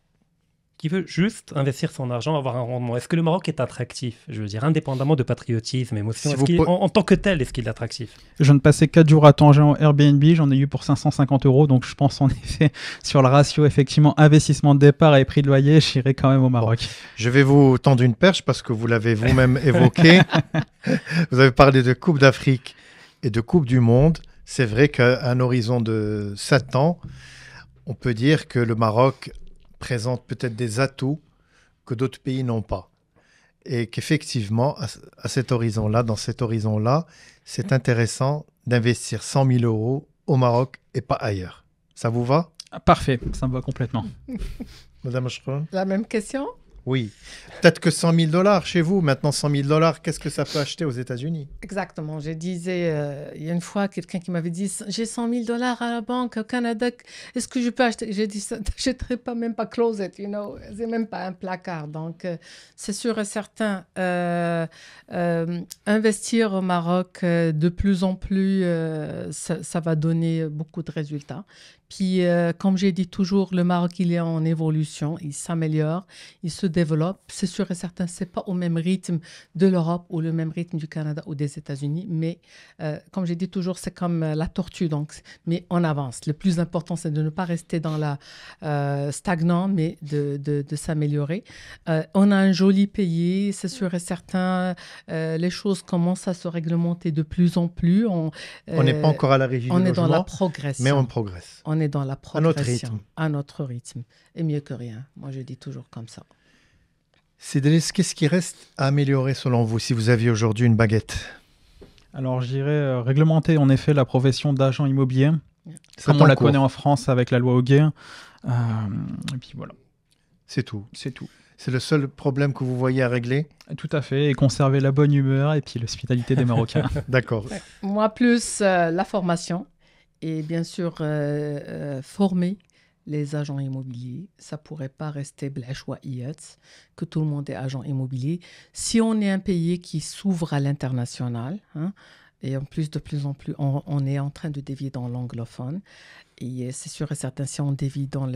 qui veut juste investir son argent, avoir un rendement. Est-ce que le Maroc est attractif Je veux dire, indépendamment de patriotisme, émotion, en, tant que tel, est-ce qu'il est attractif Je ne passais 4 jours à Tanger en Airbnb, j'en ai eu pour 550 euros, donc je pense en effet sur le ratio effectivement investissement de départ et prix de loyer, j'irai quand même au Maroc. Je vais vous tendre une perche parce que vous l'avez vous-même évoqué. vous avez parlé de Coupe d'Afrique et de Coupe du Monde. C'est vrai qu'à un horizon de 7 ans, on peut dire que le Maroc présente peut-être des atouts que d'autres pays n'ont pas. Et qu'effectivement, à, cet horizon-là, dans cet horizon-là, c'est intéressant d'investir 100 000 euros au Maroc et pas ailleurs. Ça vous va ah, Parfait, ça me va complètement. Madame Achron La même question oui. Peut-être que 100 000 dollars chez vous, maintenant 100 000 dollars, qu'est-ce que ça peut acheter aux États-Unis Exactement. Je disais, euh, il y a une fois, quelqu'un qui m'avait dit J'ai 100 000 dollars à la banque au Canada, est-ce que je peux acheter J'ai dit Ça n'achèterait pas, même pas closet, you know, c'est même pas un placard. Donc, euh, c'est sûr et certain. Euh, investir au Maroc de plus en plus, ça va donner beaucoup de résultats. Puis, euh, comme j'ai dit toujours, le Maroc, il est en évolution, il s'améliore, il se développe. C'est sûr et certain, c'est pas au même rythme de l'Europe ou le même rythme du Canada ou des États-Unis, mais euh, comme j'ai dit toujours, c'est comme euh, la tortue, donc, mais on avance. Le plus important, c'est de ne pas rester dans la euh, stagnant, mais de, s'améliorer. on a un joli pays, c'est sûr et certain, les choses commencent à se réglementer de plus en plus. On n'est pas encore à la régie On est dans la progression. Mais on progresse. On dans la progression, à notre rythme. À notre rythme. Et mieux que rien. Moi, je dis toujours comme ça. Cédric, qu'est-ce qui reste à améliorer selon vous si vous aviez aujourd'hui une baguette Alors, j'irais euh, réglementer en effet la profession d'agent immobilier, comme on la connaît en France avec la loi Hoguet. Euh, et puis voilà. C'est tout. C'est tout. C'est le seul problème que vous voyez à régler Tout à fait, et conserver la bonne humeur et puis l'hospitalité des Marocains. D'accord. Moi, plus euh, la formation, et bien sûr euh, euh, former les agents immobiliers. Ça ne pourrait pas rester blachouaïyat, que tout le monde est agent immobilier. Si on est un pays qui s'ouvre à l'international, hein, et en plus, de plus en plus, on, on est en train de dévier dans l'anglophone, et euh, c'est sûr et certain, si on dévie dans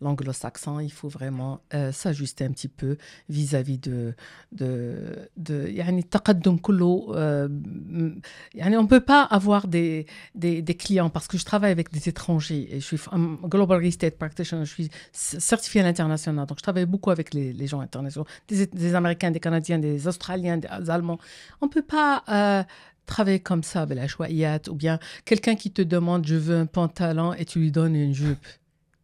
l'anglo-saxon, il faut vraiment euh, s'ajuster un petit peu vis-à-vis de, de, de euh, on peut pas avoir des, des, clients parce que je travaille avec des étrangers et je suis global real estate practitioner, je suis certifié à l'international, donc je travaille beaucoup avec les, gens internationaux, des, Américains, des Canadiens, des Australiens, des Allemands. On ne peut pas travailler comme ça, ben, la ou bien quelqu'un qui te demande je veux un pantalon et tu lui donnes une jupe.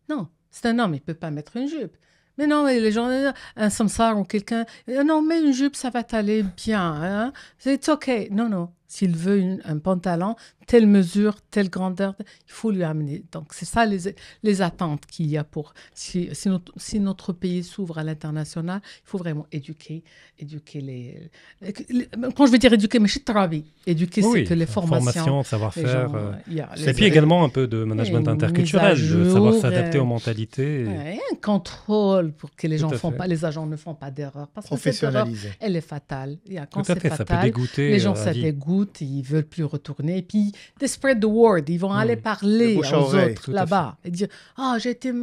Non, c'est un homme, il peut pas mettre une jupe. Mais non, mais les gens, un samsar ou quelqu'un, non, mais une jupe, ça va t'aller bien. Hein. C'est OK. Non, non, s'il veut un pantalon, telle mesure, telle grandeur, il faut lui amener. Donc, c'est ça les, les attentes qu'il y a pour. Si, si, notre, pays s'ouvre à l'international, il faut vraiment éduquer, éduquer les, Quand je veux dire éduquer, mais je travaille. Éduquer, c'est c'est les formations. Formation, savoir-faire. et euh, puis également un peu de management interculturel, de savoir s'adapter aux mentalités. Et... un contrôle pour que les gens font pas, les agents ne font pas d'erreurs. Parce que cette erreur, elle est fatale. Et quand c'est fatal, les gens, euh, ça dégoûte ils ils veulent plus retourner. Et puis, they spread the word. Ils vont hmm. aller parler aux autres là-bas et dire Ah, oh, j'étais. You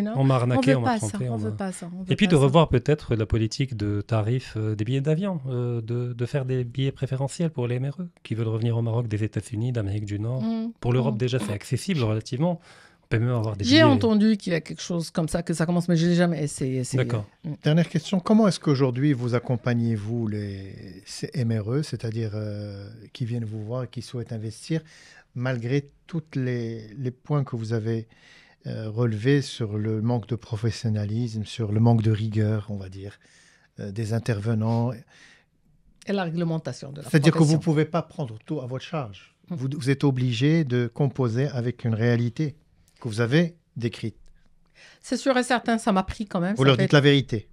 know? On m'a arnaqué, on m'a trompé. veut pas ça. et puis, de revoir peut-être la politique de tarif euh, des billets d'avion, euh, de, faire des billets préférentiels pour les MRE qui veulent revenir au Maroc des États-Unis, d'Amérique du Nord. Hmm. Pour l'Europe, hmm. déjà, c'est accessible relativement. J'ai entendu qu'il y a quelque chose comme ça, que ça commence, mais je ne l'ai jamais essayé. D'accord. Euh, mm. Dernière question, comment est-ce qu'aujourd'hui vous accompagnez-vous les MRE, c'est-à-dire euh, qui viennent vous voir, qui souhaitent investir, malgré tous les, points que vous avez euh, relevés sur le manque de professionnalisme, sur le manque de rigueur, on va dire, des intervenants Et la réglementation de la C'est-à-dire que vous ne pouvez pas prendre tout à votre charge. Mm. Vous, vous êtes obligé de composer avec une réalité que vous avez décrite. C'est sûr et certain, ça m'a pris quand même. Vous leur dites la vérité.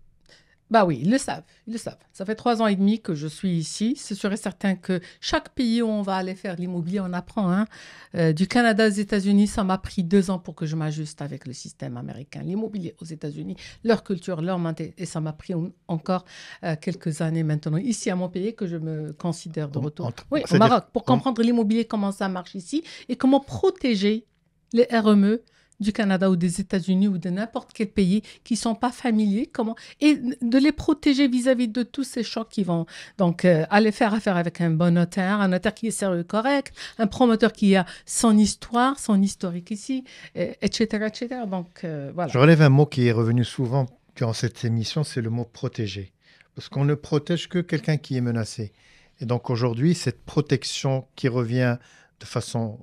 Bah oui, ils le savent, ils le savent. Ça fait trois ans et demi que je suis ici. C'est sûr et certain que chaque pays où on va aller faire l'immobilier, on apprend. Hein. Euh, du Canada aux États-Unis, ça m'a pris deux ans pour que je m'ajuste avec le système américain. L'immobilier aux États-Unis, leur culture, leur mentalité, et ça m'a pris encore euh, quelques années maintenant ici à mon pays que je me considère de retour. oui, au Maroc, pour comprendre l'immobilier, comment ça marche ici et comment protéger les RME du Canada ou des États-Unis ou de n'importe quel pays qui sont pas familiers comment et de les protéger vis-à-vis de tous ces chocs qui vont donc euh, aller faire affaire avec un bon notaire un notaire qui est sérieux correct un promoteur qui a son histoire son historique ici etc etc donc euh, voilà je relève un mot qui est revenu souvent durant cette émission c'est le mot protéger parce qu'on ne protège que quelqu'un qui est menacé et donc aujourd'hui cette protection qui revient de façon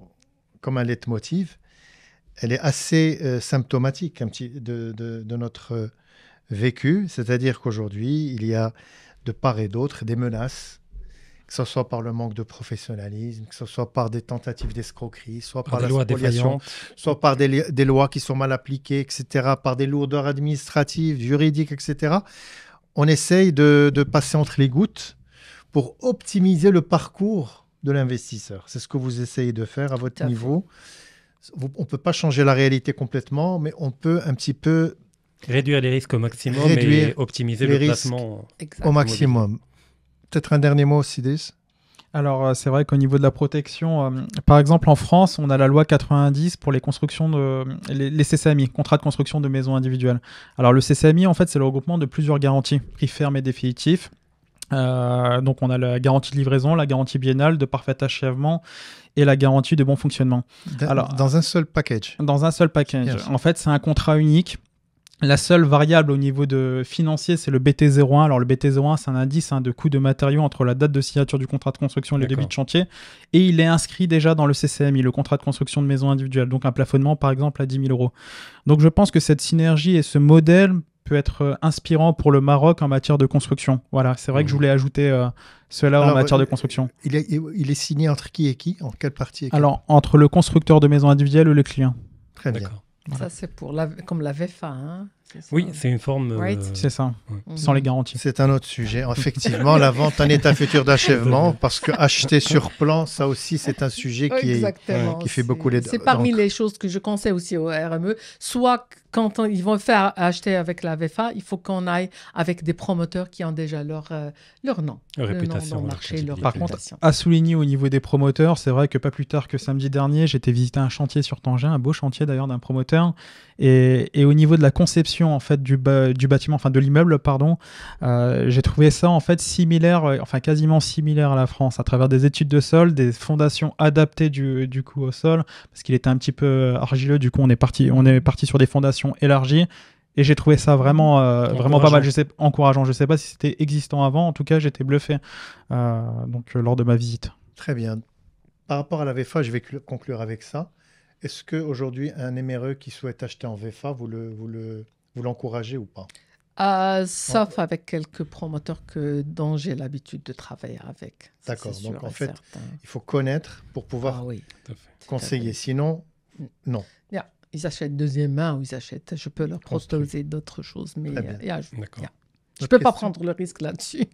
comme un leitmotiv elle est assez euh, symptomatique de, notre euh, vécu, c'est-à-dire qu'aujourd'hui, il y a de part et d'autre des menaces, que ce soit par le manque de professionnalisme, que ce soit par des tentatives d'escroquerie, soit par, la lois soit par des, lois qui sont mal appliquées, etc., par des lourdeurs administratives, juridiques, etc. On essaye de, passer entre les gouttes pour optimiser le parcours de l'investisseur. C'est ce que vous essayez de faire à votre niveau on ne peut pas changer la réalité complètement, mais on peut un petit peu... Réduire les risques au maximum et optimiser les le placement euh, au maximum. Peut-être un dernier mot, Sidis alors euh, c'est vrai qu'au niveau de la protection, euh, par exemple en France, on a la loi 90 pour les constructions de les, les CCMI, contrats de construction de maisons individuelles. Alors le CCMI en fait c'est le regroupement de plusieurs garanties, prix ferme et définitif, euh, donc on a la garantie de livraison, la garantie biennale de parfait achèvement et la garantie de bon fonctionnement. Dans, Alors, dans un seul package Dans un seul package. En fait, c'est un contrat unique. La seule variable au niveau de financier, c'est le BT01. Alors le BT01, c'est un indice hein, de coût de matériaux entre la date de signature du contrat de construction et le début de chantier. Et il est inscrit déjà dans le CCMI, le contrat de construction de maison individuelle. Donc un plafonnement, par exemple, à 10 000 euros. Donc je pense que cette synergie et ce modèle peut être euh, inspirant pour le Maroc en matière de construction. Voilà, c'est vrai que je mhm. voulais ajouter euh, cela en matière de euh, construction. Il est, signé entre qui et qui En quelle partie Alors, entre le constructeur de maison individuelle ou le client. Très bien. Ça, c'est pour comme la VFA. Hein oui, c'est une forme. Euh, c'est ça, mhm. sans les garanties. C'est un autre sujet. Effectivement, la vente en état futur d'achèvement, parce que acheter sur plan, ça aussi, c'est un sujet qui, qui fait beaucoup les C'est parmi les choses que je conseille aussi au RME. Soit quand ils vont faire acheter avec la VFA, il faut qu'on aille avec des promoteurs qui ont déjà leur, euh, leur nom. Leur réputation. Nom marché, leur Par contre, à souligner au niveau des promoteurs, c'est vrai que pas plus tard que samedi dernier, j'étais visiter un chantier sur Tangin, un beau chantier d'ailleurs d'un promoteur. Et, au niveau de la conception en fait du, du bâtiment, enfin de l'immeuble, pardon, euh, j'ai trouvé ça en fait similaire, euh, enfin quasiment similaire à la France, à travers des études de sol, des fondations adaptées du, du coup au sol, parce qu'il était un petit peu euh, argileux. Du coup, on est parti, on est parti sur des fondations élargies et j'ai trouvé ça vraiment vraiment pas mal je sais encourageant je sais pas si c'était existant avant en tout cas j'étais bluffé donc lors de ma visite très bien par rapport à la VFA je vais conclure avec ça est-ce qu'aujourd'hui, un éméreux qui souhaite acheter en VFA, vous le, vous le, vous ou pas euh, sauf avec quelques promoteurs que, dont j'ai l'habitude de travailler avec. D'accord, donc en fait, il faut connaître pour pouvoir ah conseiller. Sinon, non. Ils achètent deuxième main ou ils achètent, je peux leur proposer d'autres choses, mais euh, je ne peux pas prendre le risque là-dessus.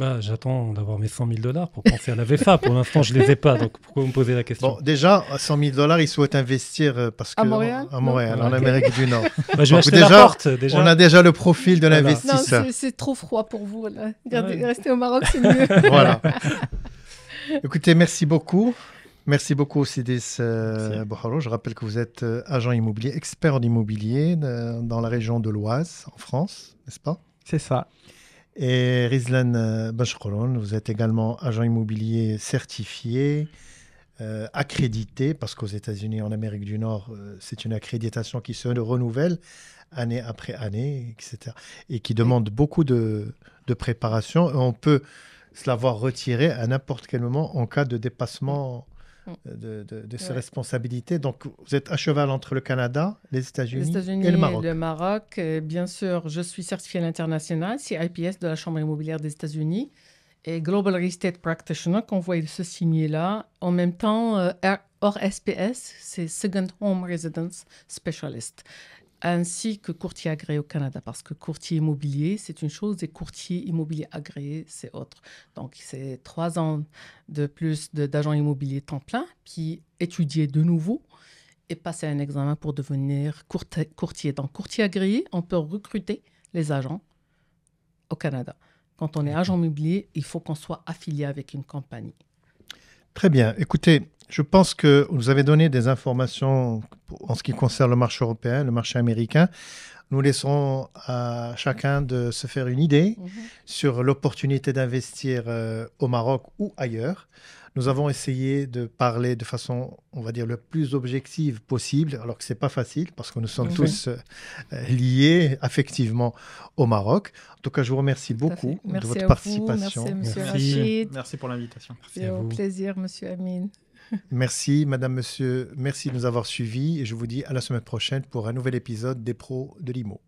Bah, j'attends d'avoir mes 100 000 dollars pour penser à la VFA. pour l'instant, je ne les ai pas, donc pourquoi vous me posez la question bon, Déjà, 100 000 dollars, ils souhaitent investir euh, parce que, à Montréal, en, Amérique du Nord. Bah, on a déjà le profil de l'investisseur. Non, C'est trop froid pour vous. Restez au Maroc, c'est mieux. voilà. Écoutez, merci beaucoup. Merci beaucoup, Sidis euh, Je rappelle que vous êtes euh, agent immobilier, expert en immobilier euh, dans la région de l'Oise, en France, n'est-ce pas C'est ça. Et Rizlan euh, Bachkoron, vous êtes également agent immobilier certifié, euh, accrédité, parce qu'aux États-Unis, en Amérique du Nord, euh, c'est une accréditation qui se renouvelle année après année, etc. Et qui demande beaucoup de, de préparation. On peut se voir retiré à n'importe quel moment en cas de dépassement Mm. Euh, de, ses responsabilités. Donc, vous êtes à cheval entre le Canada, les États-Unis et le Maroc. bien sûr, je suis certifié à l'international, IPS de la Chambre immobilière des États-Unis et Global Real Estate Practitioner, qu'on voit se signer là. En même temps, euh, hors SPS, c'est Second Home Residence Specialist ainsi que courtier agréé au Canada, parce que courtier immobilier, c'est une chose, et courtier immobilier agréé, c'est autre. Donc, c'est trois ans de plus d'agents immobiliers temps plein qui étudiaient de nouveau et passaient un examen pour devenir courtier. Dans courtier agréé, on peut recruter les agents au Canada. Quand on est agent immobilier, il faut qu'on soit affilié avec une compagnie. Très bien. Écoutez, je pense que vous avez donné des informations en ce qui concerne le marché européen, le marché américain. Nous laissons à chacun de se faire une idée mhm. sur l'opportunité d'investir euh, au Maroc ou ailleurs. Nous avons essayé de parler de façon, on va dire, le plus objective possible, alors que ce n'est pas facile parce que nous sommes tous euh, euh, liés affectivement au Maroc. En tout cas, je vous remercie beaucoup de votre participation. merci, à Rachid. merci pour l'invitation. C'est au plaisir, monsieur Amin. Merci, madame, monsieur. Merci de nous avoir suivis et je vous dis à la semaine prochaine pour un nouvel épisode des pros de l'IMO.